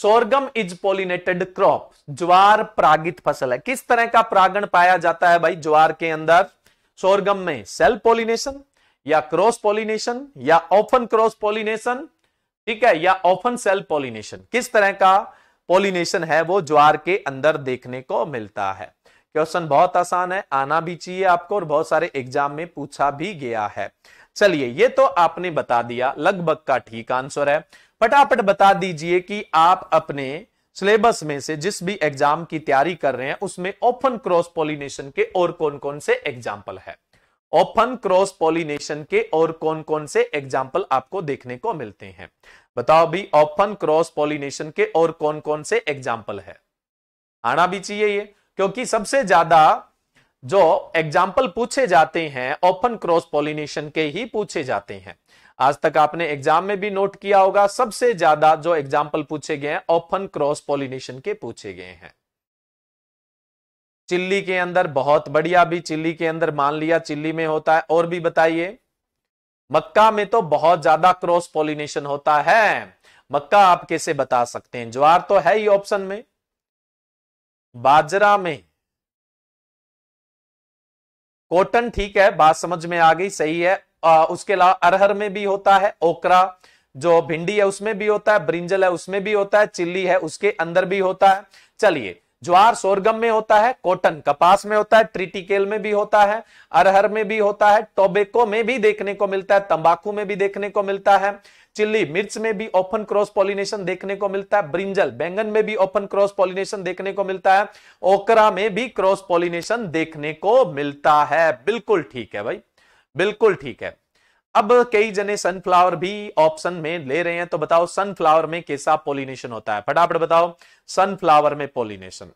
सोरगम इज पोलिनेटेड क्रॉप ज्वार प्रागित फसल है किस तरह का प्रागण पाया जाता है भाई ज्वार के अंदर सोरगम में सेल्फ पोलिनेशन या क्रॉस पोलिनेशन या ऑफन क्रॉस पोलिनेशन ठीक है या ऑफन सेल्फ पोलिनेशन किस तरह का पोलिनेशन है वो ज्वार के अंदर देखने को मिलता है क्वेश्चन बहुत आसान है आना भी चाहिए आपको और बहुत सारे एग्जाम में पूछा भी गया है चलिए ये तो आपने बता दिया लगभग का ठीक आंसर है फटाफट बता दीजिए कि आप अपने सिलेबस में से जिस भी एग्जाम की तैयारी कर रहे हैं उसमें ओपन क्रॉस पोलिनेशन के और कौन कौन से एग्जाम्पल है ओपन क्रॉस पोलिनेशन के और कौन कौन से एग्जाम्पल आपको देखने को मिलते हैं बताओ भी ऑफन क्रॉस पॉलिनेशन के और कौन कौन से एग्जाम्पल है आना भी चाहिए ये क्योंकि सबसे ज्यादा जो एग्जाम्पल पूछे जाते हैं ऑफन क्रॉस पॉलिनेशन के ही पूछे जाते हैं आज तक आपने एग्जाम में भी नोट किया होगा सबसे ज्यादा जो एग्जाम्पल पूछे गए हैं ऑफन क्रॉस पॉलिनेशन के पूछे गए हैं चिल्ली के अंदर बहुत बढ़िया भी चिल्ली के अंदर मान लिया चिल्ली में होता है और भी बताइए मक्का में तो बहुत ज्यादा क्रॉस पॉलिनेशन होता है मक्का आप कैसे बता सकते हैं ज्वार तो है ही ऑप्शन में बाजरा में कॉटन ठीक है बात समझ में आ गई सही है आ, उसके अलावा अरहर में भी होता है ओकरा जो भिंडी है उसमें भी होता है ब्रिंजल है उसमें भी होता है चिल्ली है उसके अंदर भी होता है चलिए ज्वार सोरगम में होता है कॉटन कपास में होता है ट्रिटिकेल में भी होता है अरहर में भी होता है टोबेको में भी देखने को मिलता है तंबाकू में भी देखने को मिलता है चिल्ली मिर्च में भी ओपन क्रॉस पॉलिनेशन देखने को मिलता है ब्रिंजल बैंगन में भी ओपन क्रॉस पॉलिनेशन देखने को मिलता है ओकरा में भी क्रॉस पॉलिनेशन देखने को मिलता है बिल्कुल ठीक है भाई बिल्कुल ठीक है अब कई जने सनफ्लावर भी ऑप्शन में ले रहे हैं तो बताओ सनफ्लावर में कैसा पोलिनेशन होता है फटाफट बताओ सनफ्लावर में पोलिनेशन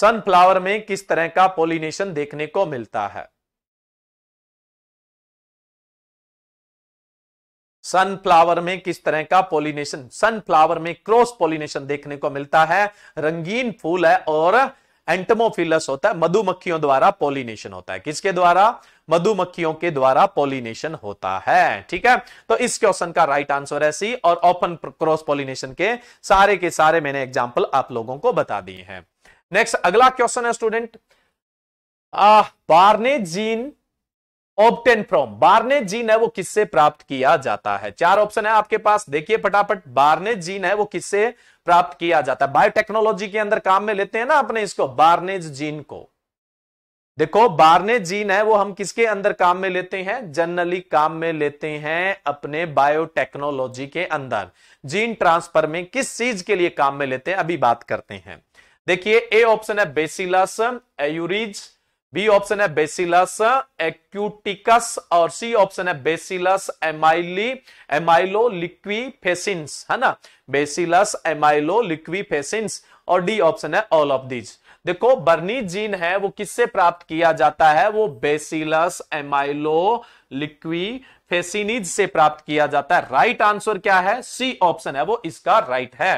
सनफ्लावर में किस तरह का पोलिनेशन देखने को मिलता है सनफ्लावर में किस तरह का पोलिनेशन सनफ्लावर में क्रॉस पोलिनेशन देखने को मिलता है रंगीन फूल है और एंटमोफिलस होता है मधुमक्खियों द्वारा पॉलिनेशन होता है किसके द्वारा मधुमक्खियों के द्वारा पॉलिनेशन होता है ठीक है तो इस क्वेश्चन का राइट आंसर है सी और ओपन क्रॉस पॉलिनेशन के सारे के सारे मैंने एग्जाम्पल आप लोगों को बता दिए हैं नेक्स्ट अगला क्वेश्चन है student barnase gene obtain from barnase gene है वो किससे प्राप्त किया जाता है चार ऑप्शन है आपके पास देखिए फटाफट बार्नेट जीन है वो किससे प्राप्त किया जाता है बायोटेक्नोलॉजी के अंदर काम में लेते हैं ना अपने इसको बारनेज जीन को देखो बारने जीन है वो हम किसके अंदर काम में लेते हैं जनरली काम में लेते हैं अपने बायोटेक्नोलॉजी के अंदर जीन ट्रांसफर में किस चीज के लिए काम में लेते हैं अभी बात करते हैं देखिए ए ऑप्शन है बेसिलस एयूरिज बी ऑप्शन है बेसिलस एक्यूटिकस और सी ऑप्शन है बेसिलस एमाइली एमाइलो लिक्विफेसिन्स है ना बेसिलस एमाइलो फेसिंस और डी ऑप्शन है ऑल ऑफ दीज देखो बर्नी जीन है वो किससे प्राप्त किया जाता है वो बेसिलस एमाइलो लिक्विफेसिनिज से प्राप्त किया जाता है राइट right आंसर क्या है सी ऑप्शन है वो इसका राइट right है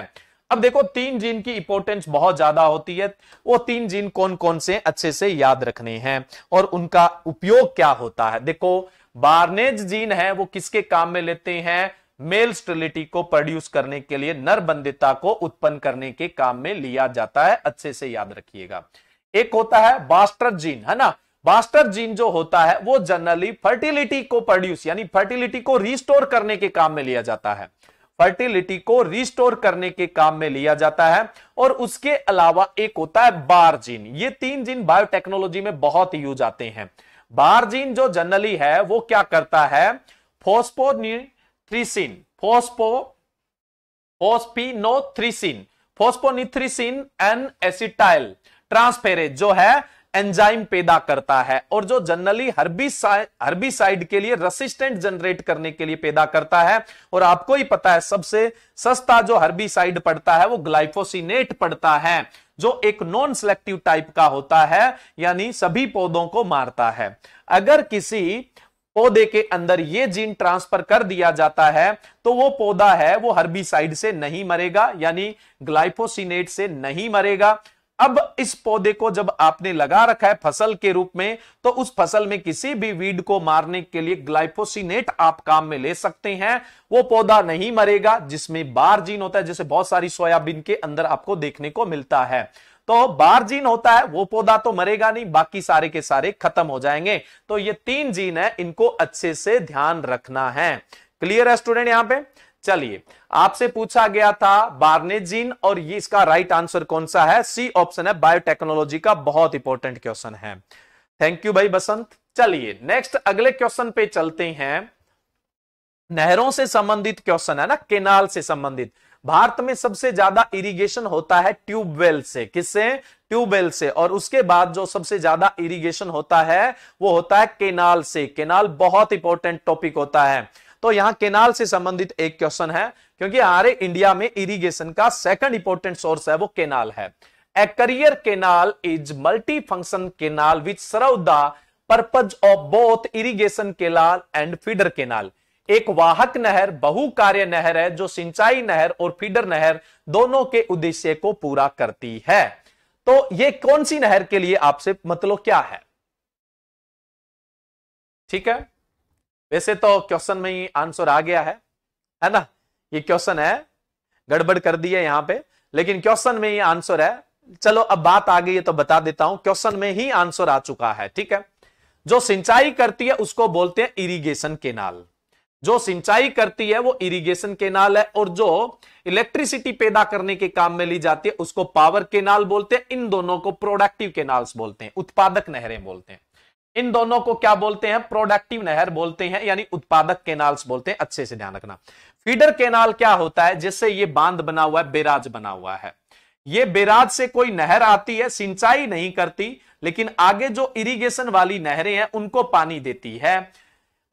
अब देखो तीन जीन की इंपोर्टेंस बहुत ज्यादा होती है वो तीन जीन कौन कौन से अच्छे से याद रखने हैं और उनका उपयोग क्या होता है देखो बार्नेज जीन है वो किसके काम में लेते हैं मेल स्टेलिटी को प्रोड्यूस करने के लिए नरबंदिता को उत्पन्न करने के काम में लिया जाता है अच्छे से याद रखिएगा एक होता है बास्टर जीन है ना बास्टर जीन जो होता है वो जनरली फर्टिलिटी को प्रोड्यूस यानी फर्टिलिटी को रिस्टोर करने के काम में लिया जाता है फर्टिलिटी को रिस्टोर करने के काम में लिया जाता है और उसके अलावा एक होता है बार जीन ये तीन जीन बायोटेक्नोलॉजी में बहुत यूज आते हैं बार जीन जो जनरली है वो क्या करता है phosphinothricin phospho phosphinothricin phosphinothricin N acetyl transferase जो है एंजाइम पैदा करता है और जो जनरली हर्बिसाइड के लिए रेसिस्टेंट जनरेट करने के लिए पैदा करता है और आपको ही पता है सबसे सस्ता जो हर्बिसाइड पड़ता है वो ग्लाइफोसिनेट पड़ता है जो एक नॉन सिलेक्टिव टाइप का होता है यानी सभी पौधों को मारता है अगर किसी पौधे के अंदर ये जीन ट्रांसफर कर दिया जाता है तो वो पौधा है वो हर्बिसाइड से नहीं मरेगा यानी ग्लाइफोसिनेट से नहीं मरेगा अब इस पौधे को जब आपने लगा रखा है फसल के रूप में तो उस फसल में किसी भी वीड को मारने के लिए ग्लाइफोसिनेट आप काम में ले सकते हैं वो पौधा नहीं मरेगा जिसमें बार जीन होता है जैसे बहुत सारी सोयाबीन के अंदर आपको देखने को मिलता है तो बार जीन होता है वो पौधा तो मरेगा नहीं बाकी सारे के सारे खत्म हो जाएंगे तो ये तीन जीन है इनको अच्छे से ध्यान रखना है क्लियर है स्टूडेंट यहां पर चलिए आपसे पूछा गया था बार्नेजीन और ये इसका राइट आंसर कौन सा है सी ऑप्शन है बायोटेक्नोलॉजी का बहुत इंपॉर्टेंट क्वेश्चन है थैंक यू भाई बसंत चलिए नेक्स्ट अगले क्वेश्चन पे चलते हैं नहरों से संबंधित क्वेश्चन है ना केनाल से संबंधित भारत में सबसे ज्यादा इरिगेशन होता है ट्यूबवेल से किससे ट्यूबवेल से और उसके बाद जो सबसे ज्यादा इरिगेशन होता है वो होता है केनाल से केनाल बहुत इंपॉर्टेंट टॉपिक होता है तो यहां केनाल से संबंधित एक क्वेश्चन है क्योंकि हमारे इंडिया में इरिगेशन का सेकंड इंपोर्टेंट सोर्स है वो केनाल है A canal is multi function canal which serve the purpose of both irrigation canal and feeder canal एक वाहक नहर बहुकार्य नहर है जो सिंचाई नहर और फीडर नहर दोनों के उद्देश्य को पूरा करती है तो ये कौन सी नहर के लिए आपसे मतलब क्या है ठीक है वैसे तो क्वेश्चन में ही आंसर आ गया है है ना ये क्वेश्चन है गड़बड़ कर दी है यहाँ पे लेकिन क्वेश्चन में ही आंसर है चलो अब बात आ गई है तो बता देता हूं क्वेश्चन में ही आंसर आ चुका है ठीक है जो सिंचाई करती है उसको बोलते हैं इरिगेशन केनाल जो सिंचाई करती है वो इरिगेशन केनाल है और जो इलेक्ट्रिसिटी पैदा करने के काम में ली जाती है उसको पावर केनाल बोलते हैं इन दोनों को प्रोडक्टिव केनाल्स बोलते हैं उत्पादक नहरें बोलते हैं इन दोनों को क्या बोलते हैं प्रोडक्टिव नहर बोलते हैं यानी उत्पादक केनाल्स बोलते हैं अच्छे से ध्यान रखना फीडर केनाल क्या होता है जिससे ये बांध बना हुआ है बेराज बना हुआ है ये बेराज से कोई नहर आती है सिंचाई नहीं करती लेकिन आगे जो इरिगेशन वाली नहरें हैं उनको पानी देती है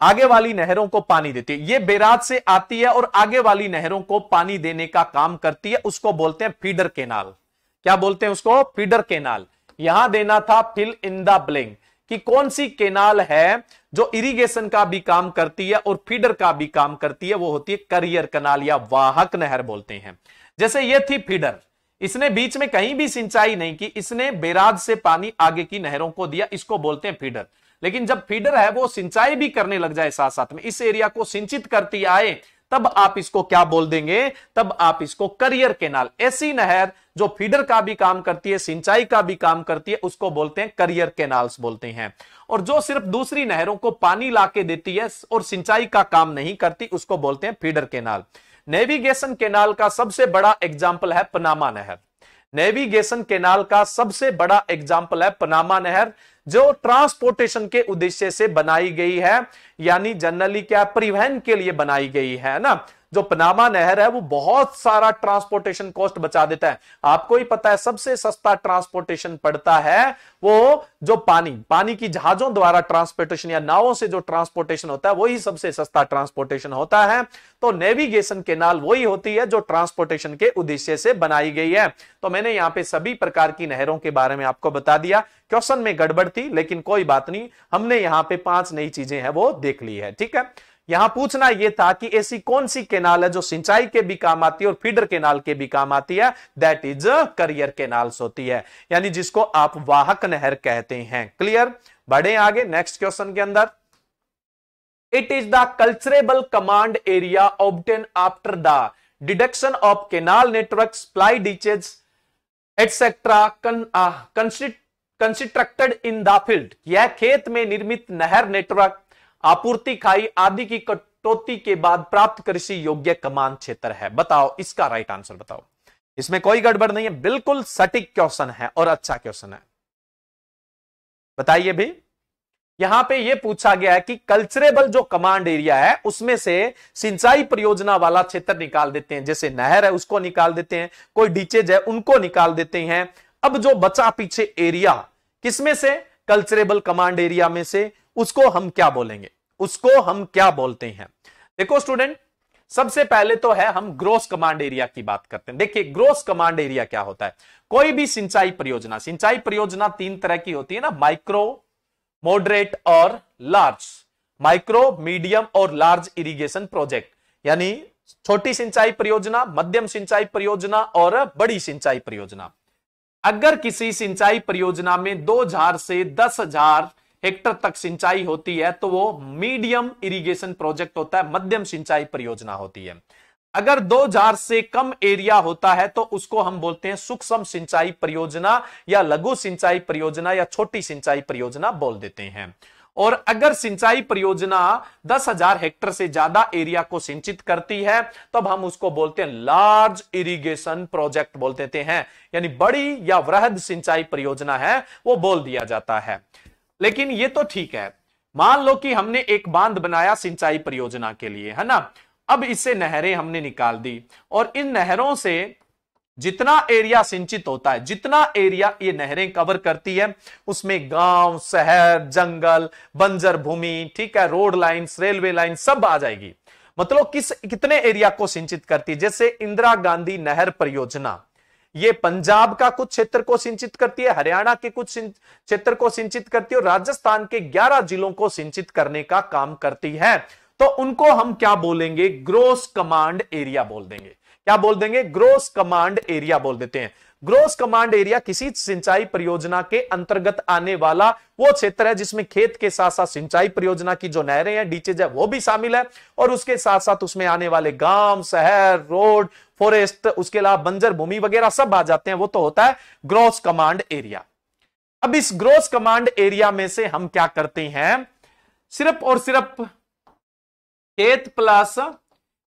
आगे वाली नहरों को पानी देती है ये बेराज से आती है और आगे वाली नहरों को पानी देने का काम करती है उसको बोलते हैं फीडर केनाल क्या बोलते हैं उसको फीडर केनाल यहां देना था फिल इन द ब्लिंक कि कौन सी केनाल है जो इरिगेशन का भी काम करती है और फीडर का भी काम करती है वो होती है करियर कनाल या वाहक नहर बोलते हैं जैसे ये थी फीडर इसने बीच में कहीं भी सिंचाई नहीं की इसने बेराज से पानी आगे की नहरों को दिया इसको बोलते हैं फीडर लेकिन जब फीडर है वो सिंचाई भी करने लग जाए साथ साथ में इस एरिया को सिंचित करती आए तब आप इसको क्या बोल देंगे तब आप इसको करियर केनाल ऐसी नहर जो फीडर का भी काम करती है सिंचाई का भी काम करती है उसको बोलते हैं करियर केनाल्स बोलते हैं और जो सिर्फ दूसरी नहरों को पानी लाके देती है और सिंचाई का काम नहीं करती उसको बोलते हैं फीडर केनाल नेविगेशन केनाल का सबसे बड़ा एग्जाम्पल है पनामा नहर नेविगेशन केनाल का सबसे बड़ा एग्जाम्पल है पनामा नहर जो ट्रांसपोर्टेशन के उद्देश्य से बनाई गई है यानी जनरली क्या परिवहन के लिए बनाई गई है ना जो पनामा नहर है वो बहुत सारा ट्रांसपोर्टेशन कॉस्ट बचा देता है आपको ही पता है सबसे सस्ता ट्रांसपोर्टेशन पड़ता है वो जो पानी पानी की जहाजों द्वारा ट्रांसपोर्टेशन या नावों से जो ट्रांसपोर्टेशन होता है वही सबसे सस्ता ट्रांसपोर्टेशन होता है तो नेविगेशन केनाल वही होती है जो ट्रांसपोर्टेशन के उद्देश्य से बनाई गई है तो मैंने यहाँ पे सभी प्रकार की नहरों के बारे में आपको बता दिया क्वेश्चन में गड़बड़ थी लेकिन कोई बात नहीं हमने यहाँ पे पांच नई चीजें हैं वो देख ली है ठीक है यहां पूछना यह था कि ऐसी कौन सी केनाल है जो सिंचाई के भी काम आती है और फीडर केनाल के भी काम आती है दैट इज करियर केनाल्स होती है यानी जिसको आप वाहक नहर कहते हैं क्लियर बढ़े आगे नेक्स्ट क्वेश्चन के अंदर it is the culturable command area obtain after the deduction of canal network supply ditches etcetera constructed in the field यह खेत में निर्मित नहर नेटवर्क आपूर्ति खाई आदि की कटौती के बाद प्राप्त कृषि योग्य कमान क्षेत्र है बताओ इसका राइट आंसर बताओ इसमें कोई गड़बड़ नहीं है बिल्कुल सटीक क्वेश्चन है और अच्छा क्वेश्चन है बताइए भी यहां पे यह पूछा गया है कि कल्चरेबल जो कमांड एरिया है उसमें से सिंचाई परियोजना वाला क्षेत्र निकाल देते हैं जैसे नहर है उसको निकाल देते हैं कोई डीचेज है उनको निकाल देते हैं अब जो बचा पीछे एरिया किसमें से कल्चरेबल कमांड एरिया में से उसको हम क्या बोलेंगे उसको हम क्या बोलते हैं देखो स्टूडेंट सबसे पहले तो है हम ग्रोस कमांड एरिया की बात करते हैं देखिए ग्रोस कमांड एरिया क्या होता है कोई भी सिंचाई परियोजना सिंचाई परियोजना तीन तरह की होती है ना माइक्रो मॉडरेट और लार्ज माइक्रो मीडियम और लार्ज इरिगेशन प्रोजेक्ट यानी छोटी सिंचाई परियोजना मध्यम सिंचाई परियोजना और बड़ी सिंचाई परियोजना अगर किसी सिंचाई परियोजना में दो हजार से दस हजार हेक्टर तक सिंचाई होती है तो वो मीडियम इरिगेशन प्रोजेक्ट होता है मध्यम सिंचाई परियोजना होती है अगर 2000 से कम एरिया होता है तो उसको हम बोलते हैं सूक्ष्म सिंचाई परियोजना या लघु सिंचाई परियोजना या छोटी सिंचाई परियोजना बोल देते हैं और अगर सिंचाई परियोजना 10,000 हेक्टर से ज्यादा एरिया को सिंचित करती है तब हम उसको बोलते हैं लार्ज इरिगेशन प्रोजेक्ट बोल देते हैं यानी बड़ी या वृहद सिंचाई परियोजना है वो बोल दिया जाता है लेकिन ये तो ठीक है मान लो कि हमने एक बांध बनाया सिंचाई परियोजना के लिए है ना अब इससे नहरें हमने निकाल दी और इन नहरों से जितना एरिया सिंचित होता है जितना एरिया ये नहरें कवर करती है उसमें गांव शहर जंगल बंजर भूमि ठीक है रोड लाइन्स रेलवे लाइन सब आ जाएगी मतलब किस कितने एरिया को सिंचित करती है जैसे इंदिरा गांधी नहर परियोजना ये पंजाब का कुछ क्षेत्र को सिंचित करती है हरियाणा के कुछ क्षेत्र को सिंचित करती है और राजस्थान के 11 जिलों को सिंचित करने का काम करती है तो उनको हम क्या बोलेंगे ग्रोस कमांड एरिया बोल देंगे क्या बोल देंगे ग्रोस कमांड एरिया बोल देते हैं ग्रोस कमांड एरिया किसी सिंचाई परियोजना के अंतर्गत आने वाला वो क्षेत्र है जिसमें खेत के साथ साथ सिंचाई परियोजना की जो नहरें हैं डीचेज है वो भी शामिल है और उसके साथ साथ उसमें आने वाले गांव शहर रोड फॉरेस्ट उसके अलावा बंजर भूमि वगैरह सब आ जाते हैं वो तो होता है ग्रोस कमांड एरिया अब इस ग्रोस कमांड एरिया में से हम क्या करते हैं सिर्फ और सिर्फ खेत प्लस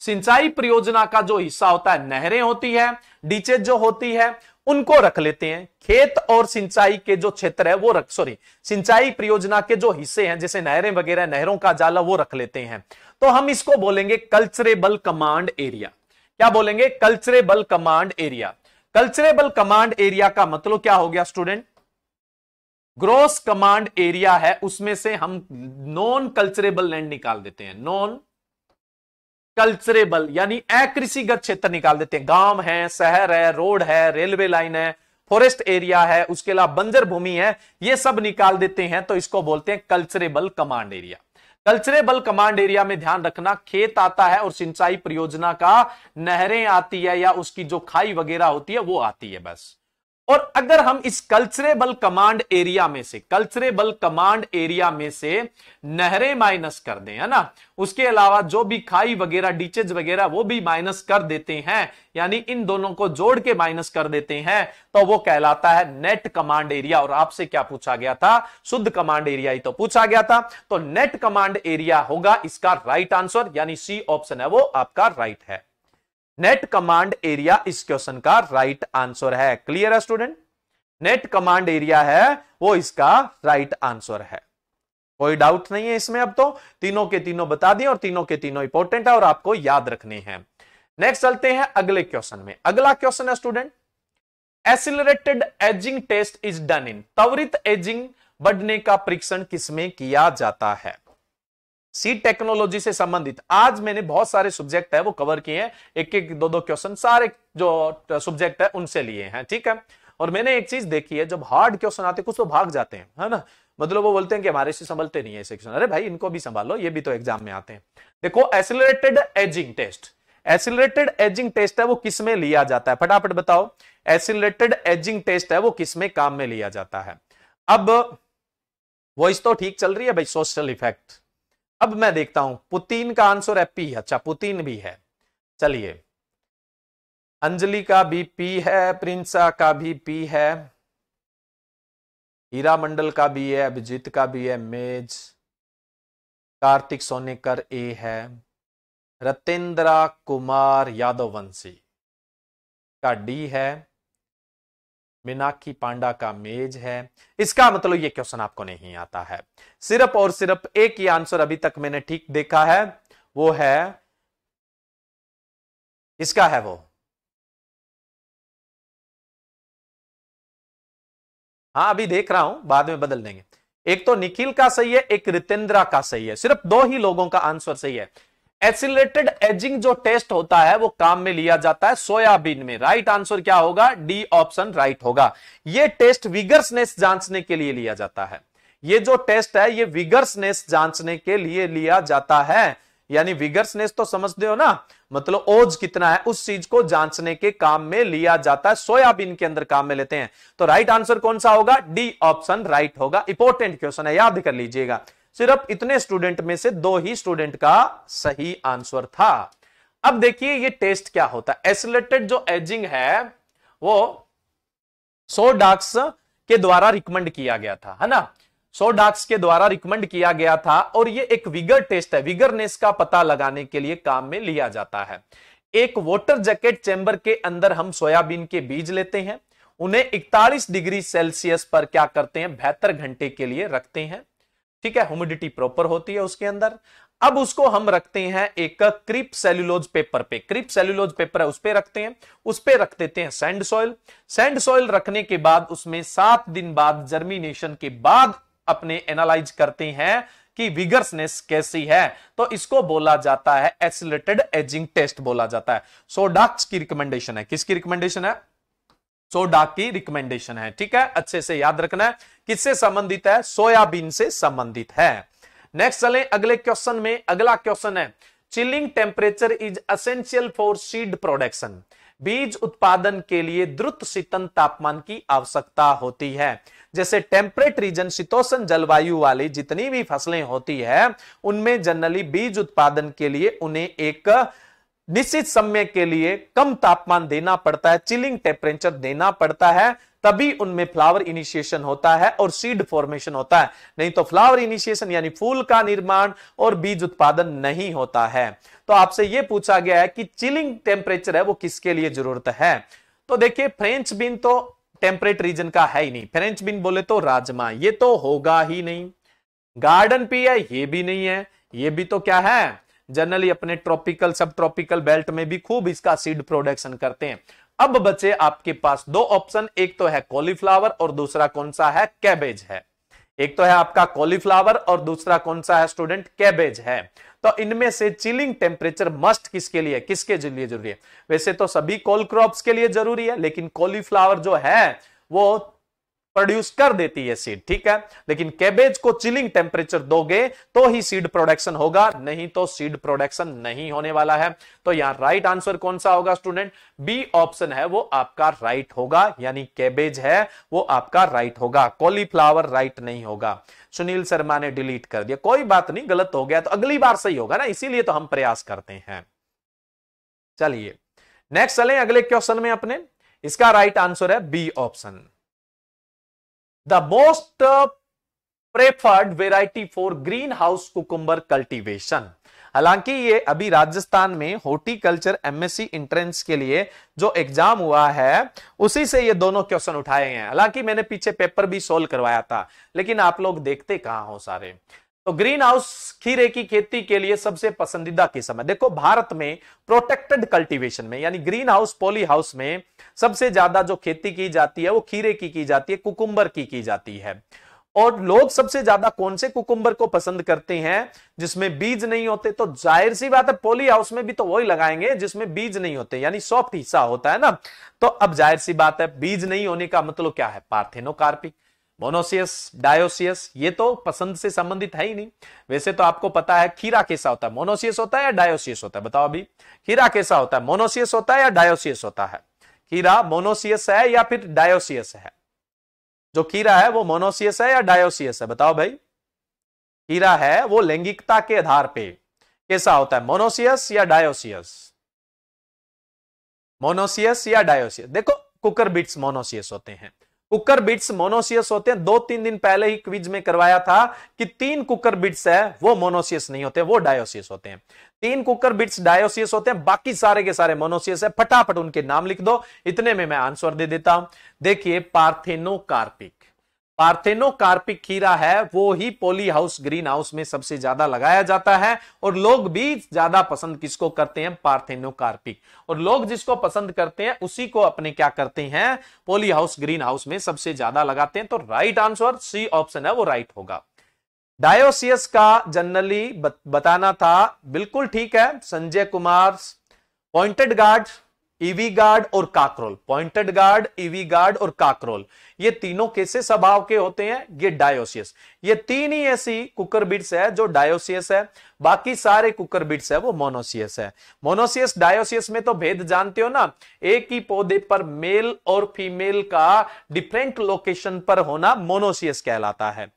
सिंचाई परियोजना का जो हिस्सा होता है नहरें होती है डीचेज जो होती है उनको रख लेते हैं खेत और सिंचाई के जो क्षेत्र है वो रख सॉरी सिंचाई परियोजना के जो हिस्से हैं जैसे नहरें वगैरह नहरों का जाला वो रख लेते हैं तो हम इसको बोलेंगे कल्चरेबल कमांड एरिया क्या बोलेंगे culturable command area culturable command area का मतलब क्या हो गया स्टूडेंट ग्रोस कमांड एरिया है उसमें से हम नॉन कल्चरेबल लैंड निकाल देते हैं नॉन कल्चरेबल यानी अकृषिगत क्षेत्र निकाल देते हैं गांव है शहर है रोड है रेलवे लाइन है फॉरेस्ट एरिया है उसके अलावा बंजर भूमि है ये सब निकाल देते हैं तो इसको बोलते हैं culturable command area culturable command area में ध्यान रखना खेत आता है और सिंचाई परियोजना का नहरें आती है या उसकी जो खाई वगैरह होती है वो आती है बस और अगर हम इस कल्चरेबल कमांड एरिया में से कल्चरेबल कमांड एरिया में से नहरें माइनस कर दें है ना उसके अलावा जो भी खाई वगैरह डीचेज वगैरह वो भी माइनस कर देते हैं यानी इन दोनों को जोड़ के माइनस कर देते हैं तो वो कहलाता है नेट कमांड एरिया और आपसे क्या पूछा गया था शुद्ध कमांड एरिया ही तो पूछा गया था तो नेट कमांड एरिया होगा इसका राइट आंसर यानी सी ऑप्शन है वो आपका राइट है नेट कमांड एरिया इस क्वेश्चन का राइट आंसर है क्लियर है स्टूडेंट नेट कमांड एरिया है वो इसका राइट आंसर है कोई डाउट नहीं है इसमें अब तो तीनों के तीनों बता दिए और तीनों के तीनों इंपॉर्टेंट है और आपको याद रखने हैं नेक्स्ट चलते हैं अगले क्वेश्चन में अगला क्वेश्चन है student accelerated ageing test is done in त्वरित एजिंग बढ़ने का परीक्षण किसमें किया जाता है सीड टेक्नोलॉजी से संबंधित आज मैंने बहुत सारे सब्जेक्ट है वो कवर किए हैं एक एक दो दो क्वेश्चन सारे जो सब्जेक्ट है उनसे लिए हैं ठीक है और मैंने एक चीज देखी है जब हार्ड क्वेश्चन आते कुछ तो भाग जाते हैं है ना मतलब वो बोलते हैं कि हमारे से संभलते नहीं है ऐसे क्वेश्चन अरे भाई इनको भी संभालो ये भी तो एग्जाम में आते हैं देखो accelerated ageing test accelerated ageing test है वो किस में लिया जाता है फटाफट बताओ एसिलेटेड एजिंग टेस्ट है वो किस में काम में लिया जाता है अब वॉइस तो ठीक चल रही है भाई सोशल इफेक्ट अब मैं देखता हूं पुतिन का आंसर है पी अच्छा पुतिन भी है चलिए अंजलि का भी पी है प्रिंसा का भी पी है हीरा मंडल का भी है अभिजीत का भी है मेज कार्तिक सोनेकर ए है रतेंद्रा कुमार यादव वंशी का डी है मीनाक्षी पांडा का मेज है इसका मतलब ये क्वेश्चन आपको नहीं आता है सिर्फ और सिर्फ एक ही आंसर अभी तक मैंने ठीक देखा है वो है इसका है वो हाँ अभी देख रहा हूं बाद में बदल देंगे एक तो निखिल का सही है एक रितेंद्रा का सही है सिर्फ दो ही लोगों का आंसर सही है एसिलेटेड एजिंग जो टेस्ट होता है वो काम में लिया जाता है सोयाबीन में राइट आंसर क्या होगा डी ऑप्शन राइट होगा ये टेस्ट विगर्सनेस जांचने के लिए लिया जाता है ये जो टेस्ट है ये विगर्सनेस जांचने के लिए लिया जाता है यानी विगर्सनेस तो समझते हो ना मतलब ओज कितना है उस चीज को जांचने के काम में लिया जाता है सोयाबीन के अंदर काम में लेते हैं तो राइट आंसर कौन सा होगा डी ऑप्शन राइट होगा इंपॉर्टेंट क्वेश्चन है याद कर लीजिएगा सिर्फ इतने स्टूडेंट में से दो ही स्टूडेंट का सही आंसर था अब देखिए ये टेस्ट क्या होता है एसिलेटेड जो एजिंग है वो सो डाक्स के द्वारा रिकमेंड किया गया था है ना सो डाक्स के द्वारा रिकमेंड किया गया था और ये एक विगर टेस्ट है विगरनेस का पता लगाने के लिए काम में लिया जाता है एक वोटर जैकेट चेंबर के अंदर हम सोयाबीन के बीज लेते हैं उन्हें 41 डिग्री सेल्सियस पर क्या करते हैं बेहतर घंटे के लिए रखते हैं ठीक है ह्यूमिडिटी प्रॉपर होती है उसके अंदर अब उसको हम रखते हैं एक क्रिप सेल्यूलोज पेपर पे क्रिप सेल्यूलोज पेपर है उस पर रखते हैं उस पर रख देते हैं सैंड सॉइल सैंड सॉइल रखने के बाद उसमें सात दिन बाद जर्मिनेशन के बाद अपने एनालाइज करते हैं कि विगर्सनेस कैसी है तो इसको बोला जाता है एसिलेटेड एजिंग टेस्ट बोला जाता है सो so, डाक्स की रिकमेंडेशन है किसकी रिकमेंडेशन है सोडा की रिकमेंडेशन है ठीक है अच्छे से याद रखना है किससे संबंधित है सोयाबीन से संबंधित है नेक्स्ट चले अगले क्वेश्चन में अगला क्वेश्चन है chilling temperature is essential for seed production बीज उत्पादन के लिए द्रुत शीतन तापमान की आवश्यकता होती है जैसे टेम्परेट रीजन शीतोषण जलवायु वाली जितनी भी फसलें होती है उनमें जनरली बीज उत्पादन के लिए उन्हें एक निश्चित समय के लिए कम तापमान देना पड़ता है चिलिंग टेम्परेचर देना पड़ता है तभी उनमें फ्लावर इनिशिएशन होता है और सीड फॉर्मेशन होता है नहीं तो फ्लावर इनिशिएशन यानी फूल का निर्माण और बीज उत्पादन नहीं होता है तो आपसे यह पूछा गया है कि चिलिंग टेम्परेचर है वो किसके लिए जरूरत है तो देखिए फ्रेंच बीन तो टेम्परेट रीजन का है ही नहीं फ्रेंच बीन बोले तो राजमा ये तो होगा ही नहीं गार्डन पी है ये भी नहीं है ये भी तो क्या है जनरली अपने ट्रॉपिकल सब ट्रॉपिकल बेल्ट में भी खूब इसका सीड प्रोडक्शन करते हैं अब बचे आपके पास दो ऑप्शन एक तो है कॉलीफ्लावर और दूसरा कौन सा है कैबेज है एक तो है आपका कॉलीफ्लावर और दूसरा कौन सा है स्टूडेंट कैबेज है तो इनमें से चिलिंग टेम्परेचर मस्ट किसके लिए किसके लिए जरूरी है वैसे तो सभी कॉल क्रॉप्स के लिए जरूरी है लेकिन कॉलीफ्लावर जो है वो प्रोड्यूस कर देती है सीड ठीक है लेकिन कैबेज को चिलिंग टेम्परेचर दोगे तो ही सीड प्रोडक्शन होगा नहीं तो सीड प्रोडक्शन नहीं होने वाला है तो यहां राइट आंसर कौन सा होगा स्टूडेंट बी ऑप्शन है वो आपका राइट होगा यानी कैबेज है वो आपका राइट होगा कॉलीफ्लावर राइट नहीं होगा सुनील शर्मा ने डिलीट कर दिया कोई बात नहीं गलत हो गया तो अगली बार सही होगा ना इसीलिए तो हम प्रयास करते हैं चलिए नेक्स्ट चले अगले क्वेश्चन में अपने इसका राइट right आंसर है B option the most uh, preferred variety for greenhouse cucumber cultivation हालांकि ये अभी राजस्थान में हॉर्टिकल्चर एमएससी इंट्रेंस के लिए जो एग्जाम हुआ है उसी से ये दोनों क्वेश्चन उठाए हैं हालांकि मैंने पीछे पेपर भी सोल्व करवाया था लेकिन आप लोग देखते कहां हो सारे तो ग्रीन हाउस खीरे की खेती के लिए सबसे पसंदीदा किस्म है देखो भारत में प्रोटेक्टेड कल्टीवेशन में यानी ग्रीन हाउस पॉली हाउस में सबसे ज्यादा जो खेती की जाती है वो खीरे की की जाती है कुकुम्बर की की जाती है और लोग सबसे ज्यादा कौन से कुकुम्बर को पसंद करते हैं जिसमें बीज नहीं होते तो जाहिर सी बात है पोली हाउस में भी तो वही लगाएंगे जिसमें बीज नहीं होते यानी सॉफ्ट हिस्सा होता है ना तो अब जाहिर सी बात है बीज नहीं होने का मतलब क्या है पार्थिनोकार्पी मोनोसियस डायोसियस ये तो पसंद से संबंधित है ही नहीं वैसे तो आपको पता है खीरा कैसा होता है मोनोसियस होता है या डायोसियस होता है बताओ अभी खीरा कैसा होता है मोनोसियस होता है या डायोसियस होता है खीरा मोनोसियस है या फिर डायोसियस है जो खीरा है वो मोनोसियस है या डायोसियस है बताओ भाई खीरा है वो लैंगिकता के आधार पे कैसा होता है मोनोसियस या डायोसियस मोनोसियस या डायोसियस देखो कुकर बिट्स मोनोसियस होते हैं कुकर बिट्स मोनोसियस होते हैं दो तीन दिन पहले ही क्विज में करवाया था कि तीन कुकर बिट्स है वो मोनोसियस नहीं होते वो डायोसियस होते हैं तीन कुकर बिट्स डायोसियस होते हैं बाकी सारे के सारे मोनोसियस है फटाफट उनके नाम लिख दो इतने में मैं आंसर दे देता हूं देखिए पार्थेनो कार्पिक कार्पिक खीरा है वो ही पोली हाउस ग्रीन हाउस में सबसे ज्यादा लगाया जाता है और लोग भी ज्यादा पसंद किसको करते हैं पार्थेनो कार्पिक और लोग जिसको पसंद करते हैं उसी को अपने क्या करते हैं पोली हाउस ग्रीन हाउस में सबसे ज्यादा लगाते हैं तो राइट आंसर सी ऑप्शन है वो राइट होगा डायोसियस का जनरली बताना था बिल्कुल ठीक है Sanjay Kumar pointed gourd ivy gourd और काकरोल पॉइंटेड गार्ड ईवी गार्ड और काकरोल ये तीनों कैसे स्वभाव के होते हैं ये डायोसियस ये तीन ही ऐसी कुकर बीड्स है जो डायोसियस है बाकी सारे कुकर बीट्स है वो मोनोसियस है मोनोसियस डायोसियस में तो भेद जानते हो ना एक ही पौधे पर मेल और फीमेल का डिफरेंट लोकेशन पर होना मोनोसियस कहलाता है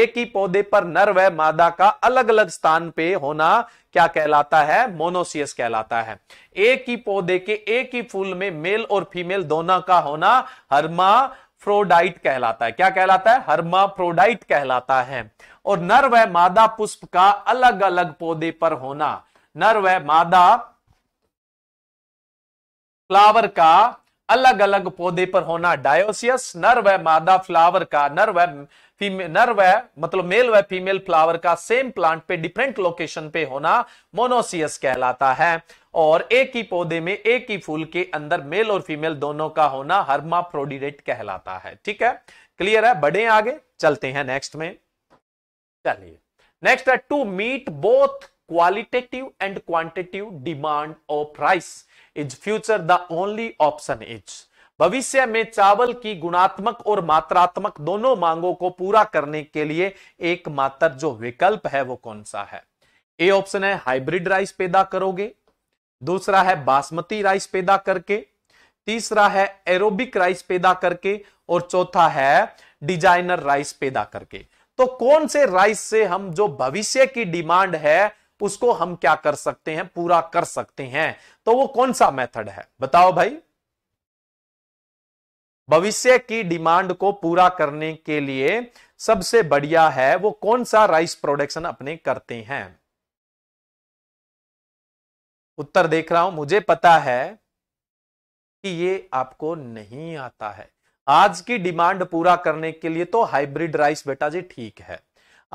एक ही पौधे पर नर व मादा का अलग अलग स्थान पे होना क्या कहलाता है मोनोसियस कहलाता है एक ही पौधे के एक ही फूल में मेल और फीमेल दोनों का होना हर्मा फ्रोडाइट कहलाता है क्या कहलाता है हर्माफ्रोडाइट कहलाता है और नर व मादा पुष्प का अलग अलग पौधे पर होना नर व मादा फ्लावर का अलग अलग पौधे पर होना डायोसियस नर व मादा फ्लावर का नर व नर व मतलब मेल व फीमेल फ्लावर का सेम प्लांट पे डिफरेंट लोकेशन पे होना मोनोसियस कहलाता है और एक ही पौधे में एक ही फूल के अंदर मेल और फीमेल दोनों का होना हर्माफ्रोडिडेट कहलाता है ठीक है क्लियर है बढ़े आगे चलते हैं नेक्स्ट में चलिए नेक्स्ट है to meet both qualitative and quantitative demand of rice is future the only option is भविष्य में चावल की गुणात्मक और मात्रात्मक दोनों मांगों को पूरा करने के लिए एकमात्र जो विकल्प है वो कौन सा है ए ऑप्शन है हाइब्रिड राइस पैदा करोगे दूसरा है बासमती राइस पैदा करके तीसरा है एरोबिक राइस पैदा करके और चौथा है डिजाइनर राइस पैदा करके तो कौन से राइस से हम जो भविष्य की डिमांड है उसको हम क्या कर सकते हैं पूरा कर सकते हैं तो वो कौन सा मेथड है बताओ भाई भविष्य की डिमांड को पूरा करने के लिए सबसे बढ़िया है वो कौन सा राइस प्रोडक्शन अपने करते हैं उत्तर देख रहा हूं मुझे पता है कि ये आपको नहीं आता है आज की डिमांड पूरा करने के लिए तो हाइब्रिड राइस बेटा जी ठीक है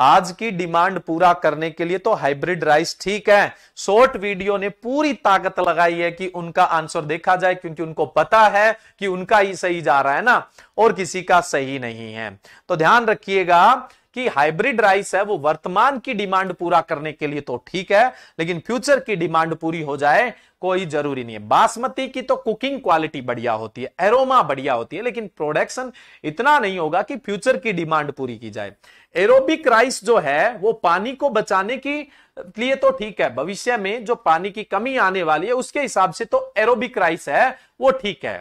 आज की डिमांड पूरा करने के लिए तो हाइब्रिड राइस ठीक है शॉर्ट वीडियो ने पूरी ताकत लगाई है कि उनका आंसर देखा जाए क्योंकि उनको पता है कि उनका ही सही जा रहा है ना और किसी का सही नहीं है तो ध्यान रखिएगा कि हाइब्रिड राइस है वो वर्तमान की डिमांड पूरा करने के लिए तो ठीक है लेकिन फ्यूचर की डिमांड पूरी हो जाए कोई जरूरी नहीं है बासमती की तो कुकिंग क्वालिटी बढ़िया होती है एरोमा बढ़िया होती है लेकिन प्रोडक्शन इतना नहीं होगा कि फ्यूचर की डिमांड पूरी की जाए एरोबिक राइस जो है वो पानी को बचाने की लिए तो ठीक है भविष्य में जो पानी की कमी आने वाली है उसके हिसाब से तो एरोबिक राइस है वो ठीक है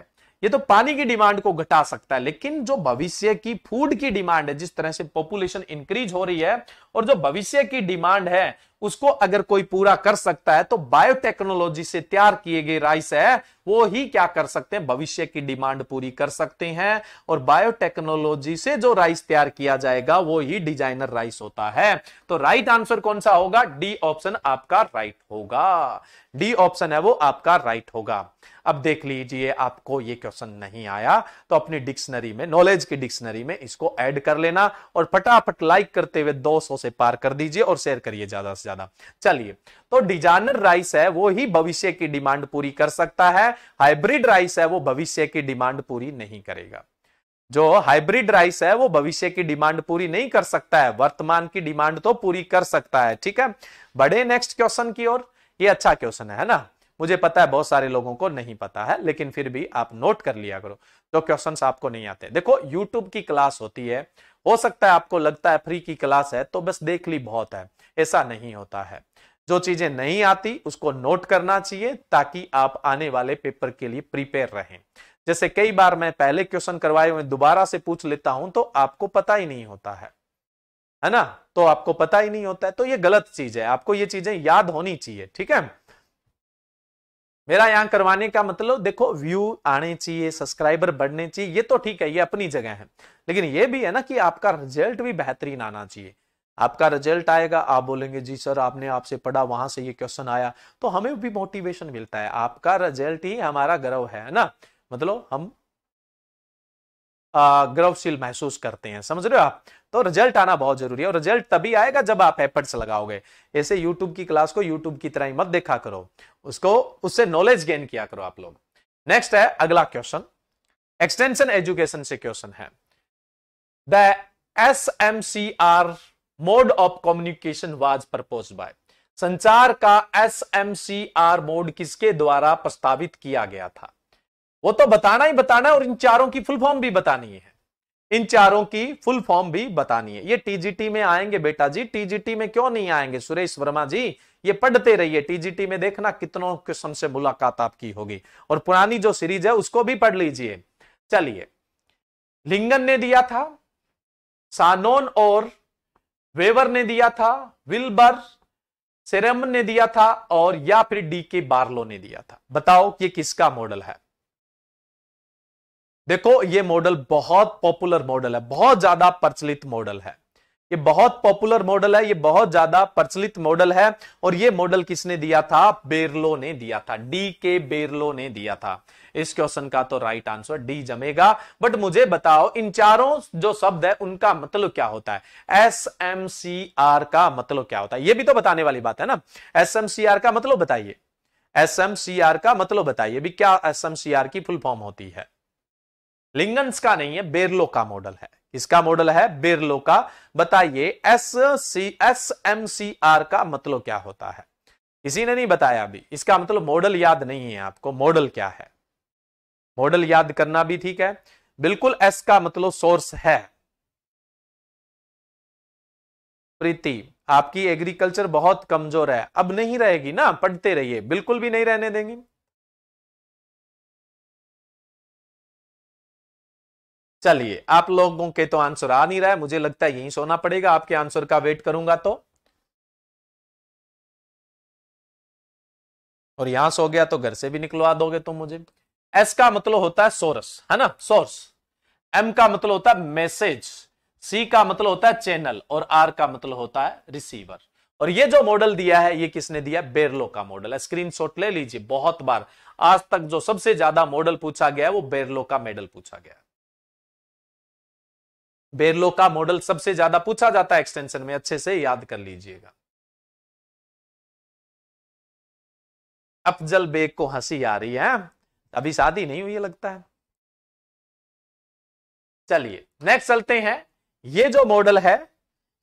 ये तो पानी की डिमांड को घटा सकता है लेकिन जो भविष्य की फूड की डिमांड है जिस तरह से पॉपुलेशन इंक्रीज हो रही है और जो भविष्य की डिमांड है उसको अगर कोई पूरा कर सकता है तो बायोटेक्नोलॉजी से तैयार किए गए राइस है वो ही क्या कर सकते हैं भविष्य की डिमांड पूरी कर सकते हैं और बायोटेक्नोलॉजी से जो राइस तैयार किया जाएगा वो ही डिजाइनर राइस होता है तो राइट आंसर कौन सा होगा डी ऑप्शन आपका राइट होगा डी ऑप्शन है वो आपका राइट होगा अब देख लीजिए आपको ये क्वेश्चन नहीं आया तो अपनी डिक्शनरी में नॉलेज की डिक्शनरी में इसको ऐड कर लेना और फटाफट लाइक करते हुए दो उसे पार कर दीजिए और शेयर करिए ज्यादा से ज्यादा चलिए तो डिजाइनर राइस है वो ही भविष्य की डिमांड पूरी कर सकता है हाइब्रिड राइस है वो भविष्य की डिमांड पूरी नहीं करेगा जो हाइब्रिड राइस है वो भविष्य की डिमांड पूरी नहीं कर सकता है वर्तमान की डिमांड तो पूरी कर सकता है ठीक है बड़े नेक्स्ट क्वेश्चन की ओर ये अच्छा क्वेश्चन है ना मुझे पता है बहुत सारे लोगों को नहीं पता है लेकिन फिर भी आप नोट कर लिया करो जो तो क्वेश्चंस आपको नहीं आते देखो यूट्यूब की क्लास होती है हो सकता है आपको लगता है फ्री की क्लास है तो बस देख ली बहुत है ऐसा नहीं होता है जो चीजें नहीं आती उसको नोट करना चाहिए ताकि आप आने वाले पेपर के लिए प्रिपेयर रहें जैसे कई बार मैं पहले क्वेश्चन करवाए हुए दोबारा से पूछ लेता हूं तो आपको पता ही नहीं होता है है ना तो आपको पता ही नहीं होता है तो ये गलत चीज है आपको ये चीजें याद होनी चाहिए ठीक है मेरा यहां करवाने का मतलब देखो व्यू आने चाहिए सब्सक्राइबर बढ़ने चाहिए ये तो ठीक है ये अपनी जगह है लेकिन ये भी है ना कि आपका रिजल्ट भी बेहतरीन आना चाहिए आपका रिजल्ट आएगा आप बोलेंगे जी सर आपने आपसे पढ़ा वहां से ये क्वेश्चन आया तो हमें भी मोटिवेशन मिलता है आपका रिजल्ट ही हमारा गर्व है ना मतलब हम गर्वशील महसूस करते हैं समझ रहे हो आप तो रिजल्ट आना बहुत जरूरी है और रिजल्ट तभी आएगा जब आप एफर्ट्स लगाओगे ऐसे यूट्यूब की क्लास को यूट्यूब की तरह ही मत देखा करो उसको उससे नॉलेज गेन किया करो आप लोग नेक्स्ट है अगला क्वेश्चन एक्सटेंशन एजुकेशन से क्वेश्चन है the S M C R mode of communication was propose by संचार का S M C R mode किसके द्वारा प्रस्तावित किया गया था वो तो बताना ही बताना है और इन चारों की फुल फॉर्म भी बतानी है इन चारों की फुल फॉर्म भी बतानी है ये टीजीटी में आएंगे बेटा जी टीजीटी में क्यों नहीं आएंगे सुरेश वर्मा जी ये पढ़ते रहिए टीजीटी में देखना कितनों किस्म से मुलाकात आपकी होगी और पुरानी जो सीरीज है उसको भी पढ़ लीजिए चलिए लिंगन ने दिया था सानोन और वेवर ने दिया था विलबर सेरेमन ने दिया था और या फिर डी के बार्लो ने दिया था बताओ ये किसका मॉडल है देखो ये मॉडल बहुत पॉपुलर मॉडल है बहुत ज्यादा प्रचलित मॉडल है ये बहुत पॉपुलर मॉडल है ये बहुत ज्यादा प्रचलित मॉडल है और ये मॉडल किसने दिया था बेरलो ने दिया था डी के बेरलो ने दिया था इस क्वेश्चन का तो राइट आंसर डी जमेगा बट मुझे बताओ इन चारों जो शब्द है उनका मतलब क्या होता है एस एम सी आर का मतलब क्या होता है ये भी तो बताने वाली बात है ना एस एम सी आर का मतलब बताइए एस एम सी आर का मतलब बताइए भी क्या एस एम सी आर की फुल फॉर्म होती है लिंगन्स का नहीं है बेरलो का मॉडल है इसका मॉडल है बेरलो का बताइए S C S M C R का मतलब क्या होता है इसी ने नहीं बताया अभी इसका मतलब मॉडल याद नहीं है आपको मॉडल क्या है मॉडल याद करना भी ठीक है बिल्कुल एस का मतलब सोर्स है प्रीति आपकी एग्रीकल्चर बहुत कमजोर है अब नहीं रहेगी ना पढ़ते रहिए बिल्कुल भी नहीं रहने देंगे चलिए आप लोगों के तो आंसर आ नहीं रहा है मुझे लगता है यही सोना पड़ेगा आपके आंसर का वेट करूंगा तो और यहां सो गया तो घर से भी निकलवा दोगे तुम तो मुझे एस का मतलब होता है सोरस है ना सोर्स एम का मतलब होता है मैसेज सी का मतलब होता है चैनल और आर का मतलब होता है रिसीवर और ये जो मॉडल दिया है ये किसने दिया बेरलो का मॉडल है स्क्रीनशॉट ले लीजिए बहुत बार आज तक जो सबसे ज्यादा मॉडल पूछा गया है वो बेरलो का मेडल पूछा गया है बेरलो का मॉडल सबसे ज्यादा पूछा जाता है एक्सटेंशन में अच्छे से याद कर लीजिएगा अफजल बेग को हंसी आ रही है अभी शादी नहीं हुई लगता है चलिए नेक्स्ट चलते हैं ये जो मॉडल है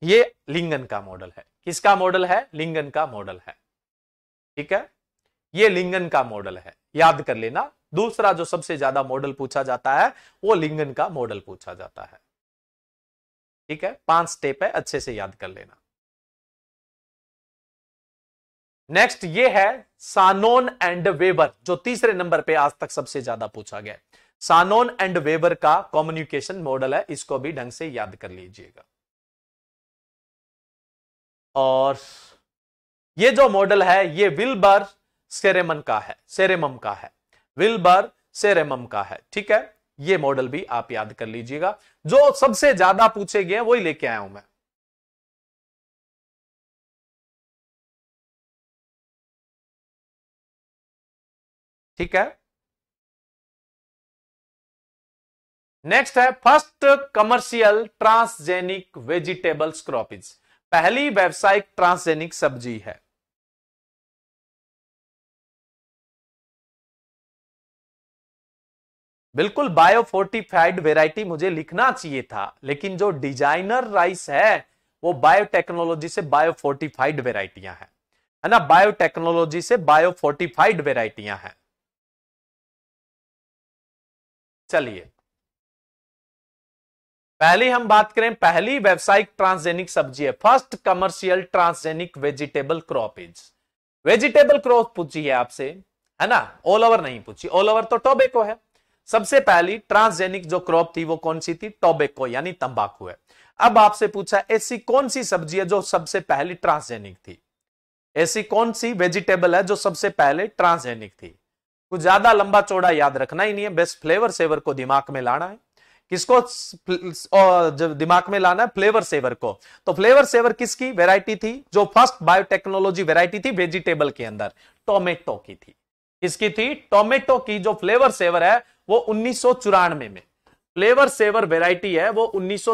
ये लिंगन का मॉडल है किसका मॉडल है लिंगन का मॉडल है ठीक है ये लिंगन का मॉडल है याद कर लेना दूसरा जो सबसे ज्यादा मॉडल पूछा जाता है वो लिंगन का मॉडल पूछा जाता है ठीक है पांच स्टेप है अच्छे से याद कर लेना नेक्स्ट ये है सानोन एंड वेबर जो तीसरे नंबर पे आज तक सबसे ज्यादा पूछा गया सानोन एंड वेबर का कम्युनिकेशन मॉडल है इसको भी ढंग से याद कर लीजिएगा और ये जो मॉडल है ये विलबर सेरेमन का है सेरेमम का है विलबर सेरेमम का है ठीक है ये मॉडल भी आप याद कर लीजिएगा जो सबसे ज्यादा पूछे गए वही लेके आया हूं मैं ठीक है नेक्स्ट है first commercial transgenic vegetables crop is पहली व्यावसायिक ट्रांसजेनिक सब्जी है बिल्कुल बायोफोर्टिफाइड वेराइटी मुझे लिखना चाहिए था लेकिन जो डिजाइनर राइस है वो बायोटेक्नोलॉजी से बायोफोर्टिफाइड वेराइटियां हैं है ना बायोटेक्नोलॉजी से बायोफोर्टिफाइड वेराइटियां हैं चलिए पहली हम बात करें पहली व्यावसायिक ट्रांसजेनिक सब्जी है first commercial transgenic vegetable crop is vegetable crop पूछी है आपसे है ना ऑल ओवर नहीं पूछी ऑल ओवर तो टोबेको है सबसे पहली ट्रांसजेनिक जो क्रॉप थी वो कौन सी थी टोबेको यानी तंबाकू है अब आपसे पूछा ऐसी कौन सी सब्जी है जो सबसे पहली ट्रांसजेनिक थी ऐसी कौन सी वेजिटेबल है जो सबसे पहले ट्रांसजेनिक थी कुछ ज्यादा लंबा चौड़ा याद रखना ही नहीं है बेस्ट फ्लेवर सेवर को दिमाग में लाना है किसको जब दिमाग में लाना है फ्लेवर सेवर को तो फ्लेवर सेवर किसकी वेराइटी थी जो फर्स्ट बायोटेक्नोलॉजी वेराइटी थी वेजिटेबल के अंदर टोमेटो की थी किसकी थी टोमेटो की जो फ्लेवर सेवर है वो उन्नीस में फ्लेवर सेवर वेराइटी है वो उन्नीस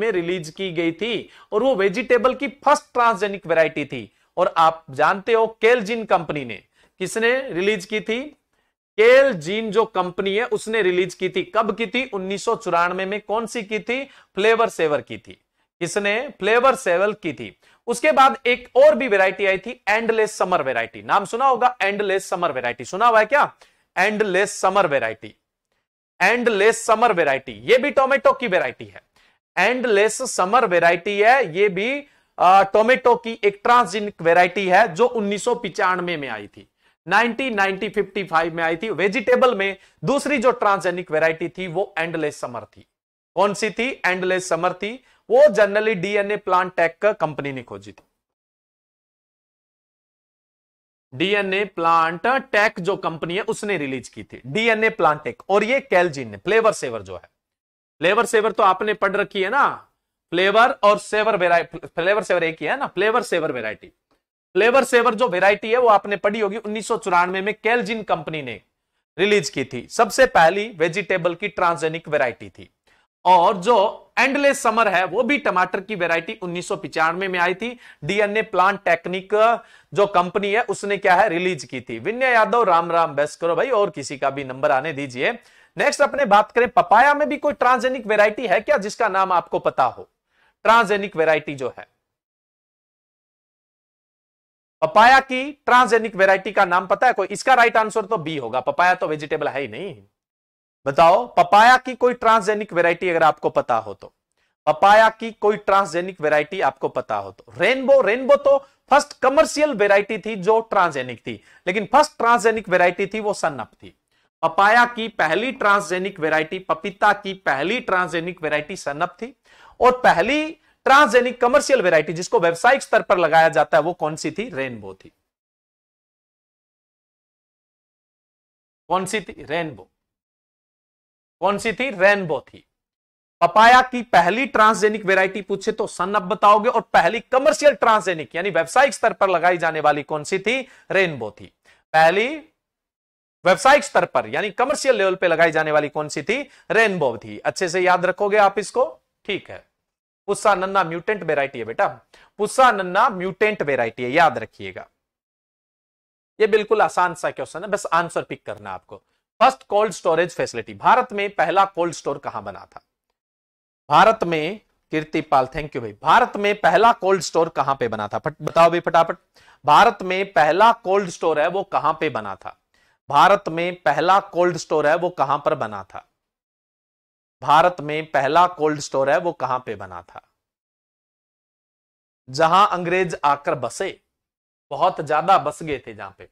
में रिलीज की गई थी और वो वेजिटेबल की फर्स्ट ट्रांसजेनिक वेराइटी थी और आप जानते हो केल केलजिन कंपनी ने किसने रिलीज की थी केल जीन जो कंपनी है उसने रिलीज की थी कब की थी उन्नीस में, में कौन सी की थी फ्लेवर सेवर की थी किसने फ्लेवर सेवर की थी उसके बाद एक और भी वेरायटी आई थी एंडलेस समर वेरायटी नाम सुना होगा एंडलेस समर वेरायटी सुना हुआ है क्या Endless Summer variety Endless Summer variety ये भी टोमेटो की वेराइटी है एंडलेस समर वेराइटी है ये भी टोमेटो की एक ट्रांसजेनिक वेराइटी है जो उन्नीस में आई थी 90 90 में आई थी वेजिटेबल में दूसरी जो ट्रांसजेनिक वेराइटी थी वो एंडलेस समर थी कौन सी थी एंडलेस समर थी वो generally DNA plant tech company ने खोजी थी डीएनए प्लांट टेक जो कंपनी है उसने रिलीज की थी डीएनए प्लांट टेक और ये कैलजीन ने फ्लेवर सेवर जो है फ्लेवर सेवर तो आपने पढ़ रखी है ना फ्लेवर और सेवर वेराइटी फ्लेवर सेवर एक ही है ना Flavr Savr variety Flavr Savr जो वेराइटी है वो आपने पढ़ी होगी उन्नीस में कैलजिन कंपनी ने रिलीज की थी सबसे पहली वेजिटेबल की ट्रांसजेनिक वेराइटी थी और जो एंडलेस समर है वो भी टमाटर की वेराइटी उन्नीस में आई थी डीएनए प्लांट टेक्निक जो कंपनी है उसने क्या है रिलीज की थी विनय यादव राम राम बेस्ट करो भाई और किसी का भी नंबर आने दीजिए नेक्स्ट अपने बात करें पपाया में भी कोई ट्रांसजेनिक वेराइटी है क्या जिसका नाम आपको पता हो ट्रांसजेनिक वेराइटी जो है पपाया की ट्रांसजेनिक वेराइटी का नाम पता है कोई इसका राइट आंसर तो बी होगा पपाया तो वेजिटेबल है ही नहीं बताओ पपाया की कोई ट्रांसजेनिक वेराइटी अगर आपको पता हो तो पपाया की कोई ट्रांसजेनिक वेराइटी आपको पता हो तो रेनबो रेनबो तो फर्स्ट कमर्शियल वेराइटी थी जो ट्रांसजेनिक थी लेकिन फर्स्ट ट्रांसजेनिक वेराइटी थी वो सनअप थी पपाया की पहली ट्रांसजेनिक वेराइटी पपीता की पहली ट्रांसजेनिक वेराइटी सनअप थी और पहली ट्रांसजेनिक कमर्शियल वेराइटी जिसको व्यावसायिक स्तर पर लगाया जाता है वो कौन सी थी रेनबो थी कौन सी थी रेनबो कौन सी थी रेनबो थी पपाया की पहली ट्रांसजेनिक वेराइटी पूछे तो सन अब बताओगे और पहली कमर्शियल ट्रांसजेनिक यानी व्यवसायिक स्तर पर लगाई जाने वाली कौन सी थी रेनबो थी पहली व्यवसायिक स्तर पर यानी कमर्शियल लेवल पे लगाई जाने वाली कौन सी थी रेनबो थी अच्छे से याद रखोगे आप इसको ठीक है पुस्सा नन्ना म्यूटेंट वेराइटी है बेटा पुस्सा नन्ना म्यूटेंट वेराइटी है याद रखिएगा ये बिल्कुल आसान सा क्वेश्चन है बस आंसर पिक करना आपको first cold storage facility Bharat में पहला कोल्ड स्टोर कहां बना था भारत में कीर्तिपाल थैंक यू भाई भारत में पहला कोल्ड स्टोर कहां पे बना था फट बताओ भाई फटाफट भारत में पहला कोल्ड स्टोर है वो कहां पे बना था भारत में पहला कोल्ड स्टोर है वो कहां पर बना था भारत में पहला कोल्ड स्टोर है वो कहां पे बना था जहां अंग्रेज आकर बसे बहुत ज्यादा बस गए थे जहां पे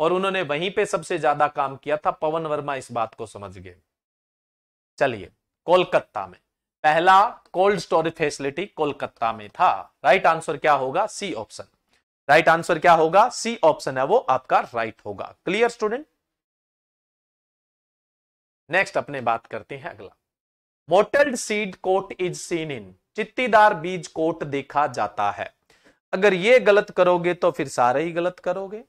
और उन्होंने वहीं पे सबसे ज्यादा काम किया था पवन वर्मा इस बात को समझ गए चलिए कोलकाता में पहला कोल्ड स्टोरेज फैसिलिटी कोलकाता में था राइट आंसर क्या होगा सी ऑप्शन राइट आंसर क्या होगा सी ऑप्शन है वो आपका राइट होगा क्लियर स्टूडेंट नेक्स्ट अपने बात करते हैं अगला mottled seed coat is seen in चित्तीदार बीज कोट देखा जाता है अगर ये गलत करोगे तो फिर सारे ही गलत करोगे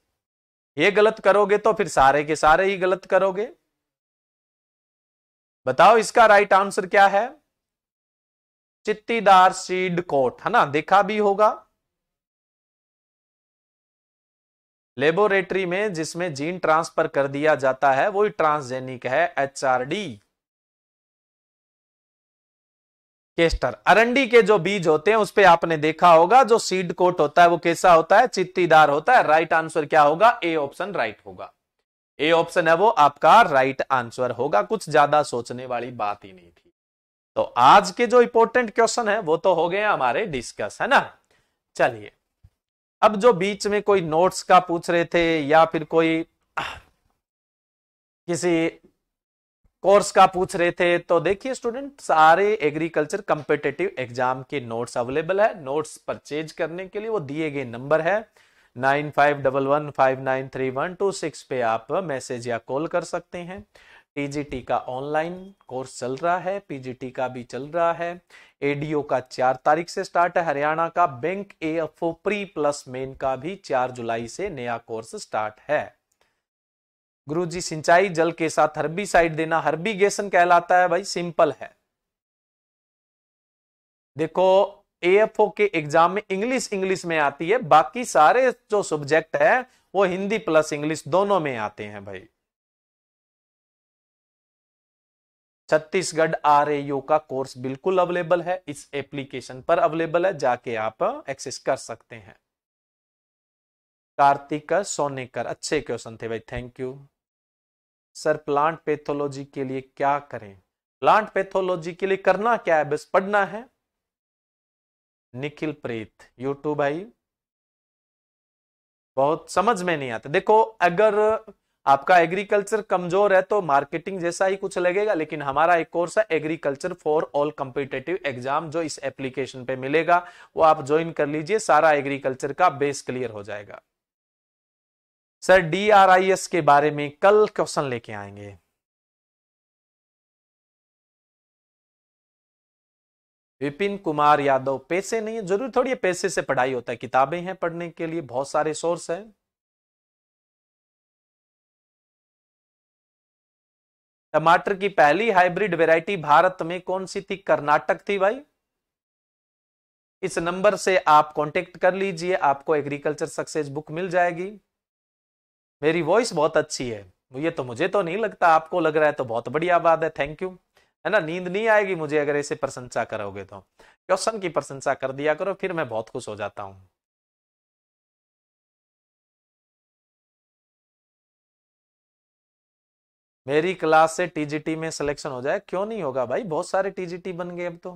ये गलत करोगे तो फिर सारे के सारे ही गलत करोगे बताओ इसका राइट आंसर क्या है चित्तीदार सीड कोट है ना देखा भी होगा लेबोरेटरी में जिसमें जीन ट्रांसफर कर दिया जाता है वही ट्रांसजेनिक है एचआरडी केस्टर अरंडी के जो बीज होते हैं उस पर आपने देखा होगा जो सीड कोट होता है वो कैसा होता है चित्तीदार होता है राइट आंसर क्या होगा ए ऑप्शन राइट होगा ए ऑप्शन है वो आपका राइट आंसर होगा कुछ ज्यादा सोचने वाली बात ही नहीं थी तो आज के जो इंपॉर्टेंट क्वेश्चन है वो तो हो गए हमारे डिस्कस है ना चलिए अब जो बीच में कोई नोट्स का पूछ रहे थे या फिर कोई किसी कोर्स का पूछ रहे थे तो देखिए स्टूडेंट सारे एग्रीकल्चर कंपिटेटिव एग्जाम के नोट्स अवेलेबल है नोट्स परचेज करने के लिए वो दिए गए नंबर है nine five double one five nine three one two six पे आप मैसेज या कॉल कर सकते हैं टीजीटी का ऑनलाइन कोर्स चल रहा है पीजीटी का भी चल रहा है एडीओ का चार तारीख से स्टार्ट है हरियाणा का bank A pre plus main का भी चार जुलाई से नया कोर्स स्टार्ट है गुरु जी सिंचाई जल के साथ साइड देना हर्बीगेशन कहलाता है भाई सिंपल है देखो ओ के एग्जाम में इंग्लिश इंग्लिश में आती है बाकी सारे जो सब्जेक्ट है वो हिंदी प्लस इंग्लिश दोनों में आते हैं भाई छत्तीसगढ़ आर का कोर्स बिल्कुल अवेलेबल है इस एप्लीकेशन पर अवेलेबल है जाके आप एक्सेस कर सकते हैं कार्तिक का सोनेकर अच्छे क्वेश्चन थे भाई thank you sir plant pathology के लिए क्या करें प्लांट पैथोलॉजी के लिए करना क्या है बस पढ़ना है निखिल प्रीत यूट्यूब भाई बहुत समझ में नहीं आता देखो अगर आपका एग्रीकल्चर कमजोर है तो मार्केटिंग जैसा ही कुछ लगेगा लेकिन हमारा एक कोर्स है agriculture for all competitive exam जो इस एप्लीकेशन पे मिलेगा वो आप ज्वाइन कर लीजिए सारा एग्रीकल्चर का बेस क्लियर हो जाएगा sir D R I S के बारे में कल क्वेश्चन लेके आएंगे विपिन कुमार यादव पैसे नहीं है जरूर थोड़ी है पैसे से पढ़ाई होता है किताबें हैं पढ़ने के लिए बहुत सारे सोर्स हैं टमाटर की पहली हाइब्रिड वैरायटी भारत में कौन सी थी कर्नाटक थी भाई इस नंबर से आप कांटेक्ट कर लीजिए आपको एग्रीकल्चर सक्सेस बुक मिल जाएगी मेरी वॉइस बहुत अच्छी है ये तो मुझे तो नहीं लगता आपको लग रहा है तो बहुत बढ़िया बात है थैंक यू है ना नींद नहीं आएगी मुझे अगर ऐसे प्रशंसा करोगे तो क्वेश्चन की प्रशंसा कर दिया करो फिर मैं बहुत खुश हो जाता हूं मेरी क्लास से टीजीटी में सिलेक्शन हो जाए क्यों नहीं होगा भाई बहुत सारे टीजीटी बन गए अब तो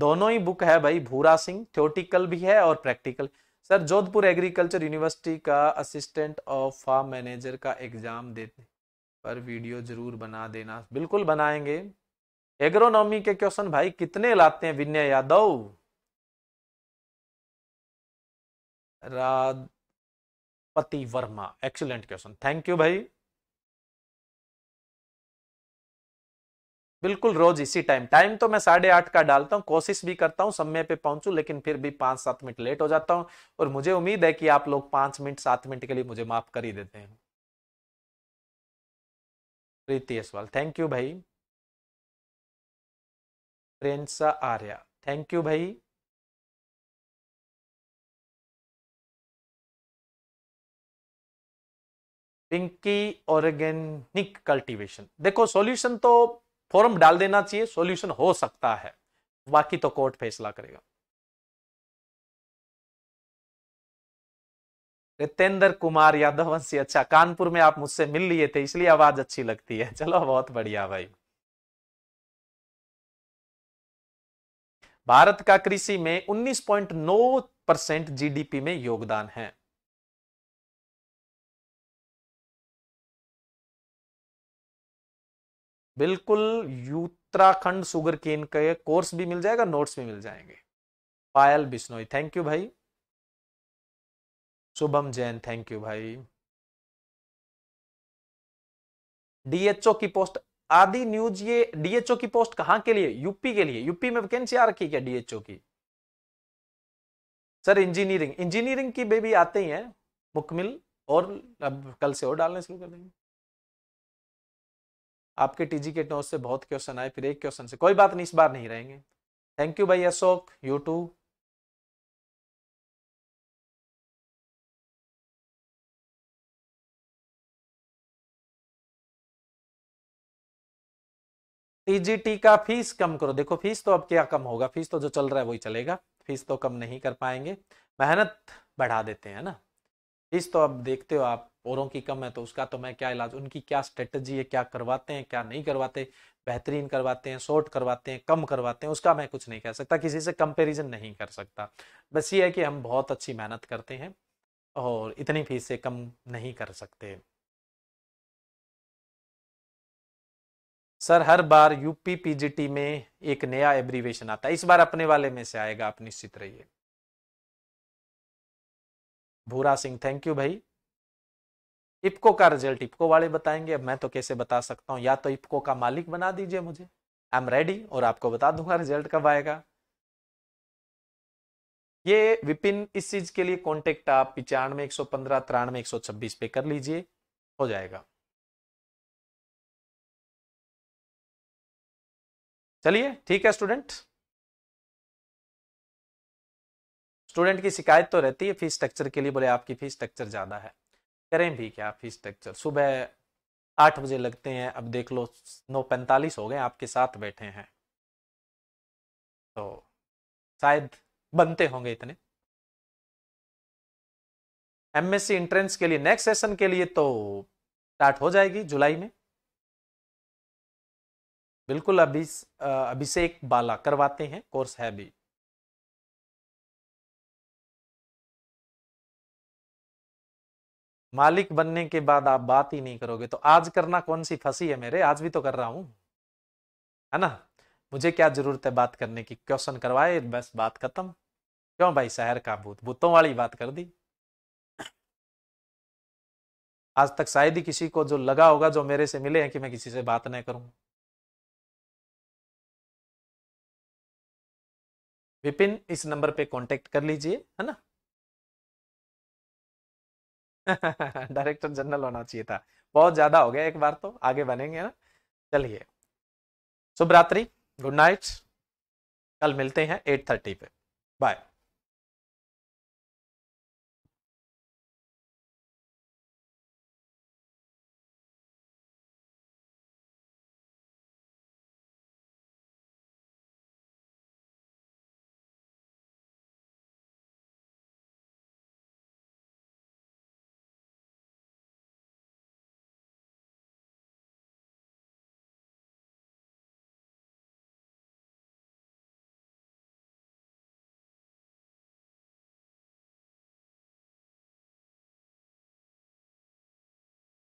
दोनों ही बुक है भाई भूरा सिंह थ्योटिकल भी है और practical sir Jodhpur agriculture university का असिस्टेंट और फार्म मैनेजर का एग्ज़ाम देते पर वीडियो ज़रूर बना देना बिल्कुल बनाएंगे एग्रोनॉमी के क्वेश्चन भाई कितने लाते हैं Vinay Yadav Radhpati Verma excellent question thank you भाई बिल्कुल रोज इसी टाइम टाइम तो मैं साढ़े आठ का डालता हूँ कोशिश भी करता हूँ समय पे पहुंचू लेकिन फिर भी पांच सात मिनट लेट हो जाता हूँ और मुझे उम्मीद है कि आप लोग पांच मिनट सात मिनट के लिए मुझे माफ कर ही देते हैं प्रीति असवाल थैंक यू भाई प्रेंसा आर्या थैंक यू भाई पिंकी ऑर्गेनिक कल्टीवेशन देखो सॉल्यूशन तो फॉर्म डाल देना चाहिए सॉल्यूशन हो सकता है बाकी तो कोर्ट फैसला करेगा रितेंद्र कुमार यादव वंशी अच्छा कानपुर में आप मुझसे मिल लिए थे इसलिए आवाज अच्छी लगती है चलो बहुत बढ़िया भाई भारत का कृषि में 19.9 परसेंट जीडीपी में योगदान है बिल्कुल उत्तराखंड सुगर केन का कोर्स भी मिल जाएगा नोट्स भी मिल जाएंगे पायल बिश्नोई थैंक यू भाई शुभम जैन थैंक यू भाई डीएचओ की पोस्ट आदि न्यूज ये डीएचओ की पोस्ट कहां के लिए यूपी के लिए यूपी में वैकेंसी आ रखी क्या डीएचओ की सर इंजीनियरिंग इंजीनियरिंग की बेबी आते ही है मुकमिल और अब कल से और डालने शुरू कर देंगे आपके टीजी के नोट से बहुत क्वेश्चन आए फिर एक क्वेश्चन से कोई बात नहीं इस बार नहीं रहेंगे थैंक यू भाई अशोक यू टू टीजीटी का फीस कम करो देखो फीस तो अब क्या कम होगा फीस तो जो चल रहा है वही चलेगा फीस तो कम नहीं कर पाएंगे मेहनत बढ़ा देते हैं ना फीस तो अब देखते हो आप औरों की कम है तो उसका तो मैं क्या इलाज उनकी क्या स्ट्रेटजी है क्या करवाते हैं क्या नहीं करवाते बेहतरीन करवाते हैं शॉर्ट करवाते हैं कम करवाते हैं उसका मैं कुछ नहीं कह सकता किसी से कंपेरिजन नहीं कर सकता बस ये है कि हम बहुत अच्छी मेहनत करते हैं और इतनी फीस से कम नहीं कर सकते सर हर बार यूपी पीजीटी में एक नया एब्रीवेशन आता है इस बार अपने वाले में से आएगा आप निश्चित रहिए भूरा सिंह थैंक यू भाई इपको का रिजल्ट इपको वाले बताएंगे अब मैं तो कैसे बता सकता हूँ या तो इपको का मालिक बना दीजिए मुझे आई एम रेडी और आपको बता दूंगा रिजल्ट कब आएगा ये विपिन इस चीज के लिए कॉन्टेक्ट आप पिचानवे एक सौ पंद्रह तिरानवे एक सौ छब्बीस पे कर लीजिए हो जाएगा चलिए ठीक है स्टूडेंट स्टूडेंट की शिकायत तो रहती है फीस स्ट्रक्चर के लिए बोले आपकी फीस स्ट्रक्चर ज्यादा है करें भी क्या फीस स्ट्रक्चर सुबह आठ बजे लगते हैं अब देख लो नौ पैंतालीस हो गए आपके साथ बैठे हैं तो शायद बनते होंगे इतने एमएससी एंट्रेंस के लिए नेक्स्ट सेशन के लिए तो स्टार्ट हो जाएगी जुलाई में बिल्कुल अभी अभिषेक बाला करवाते हैं कोर्स है भी मालिक बनने के बाद आप बात ही नहीं करोगे तो आज करना कौन सी फंसी है मेरे आज भी तो कर रहा हूं है ना मुझे क्या जरूरत है बात करने की क्वेश्चन करवाए बस बात खत्म क्यों भाई शहर का भूत भूतों वाली बात कर दी आज तक शायद ही किसी को जो लगा होगा जो मेरे से मिले हैं कि मैं किसी से बात नहीं करूं विपिन इस नंबर पे कांटेक्ट कर लीजिए है ना डायरेक्टर जनरल होना चाहिए था बहुत ज्यादा हो गया एक बार तो आगे बनेंगे ना चलिए शुभ रात्रि गुड नाइट कल मिलते हैं एट थर्टी पे बाय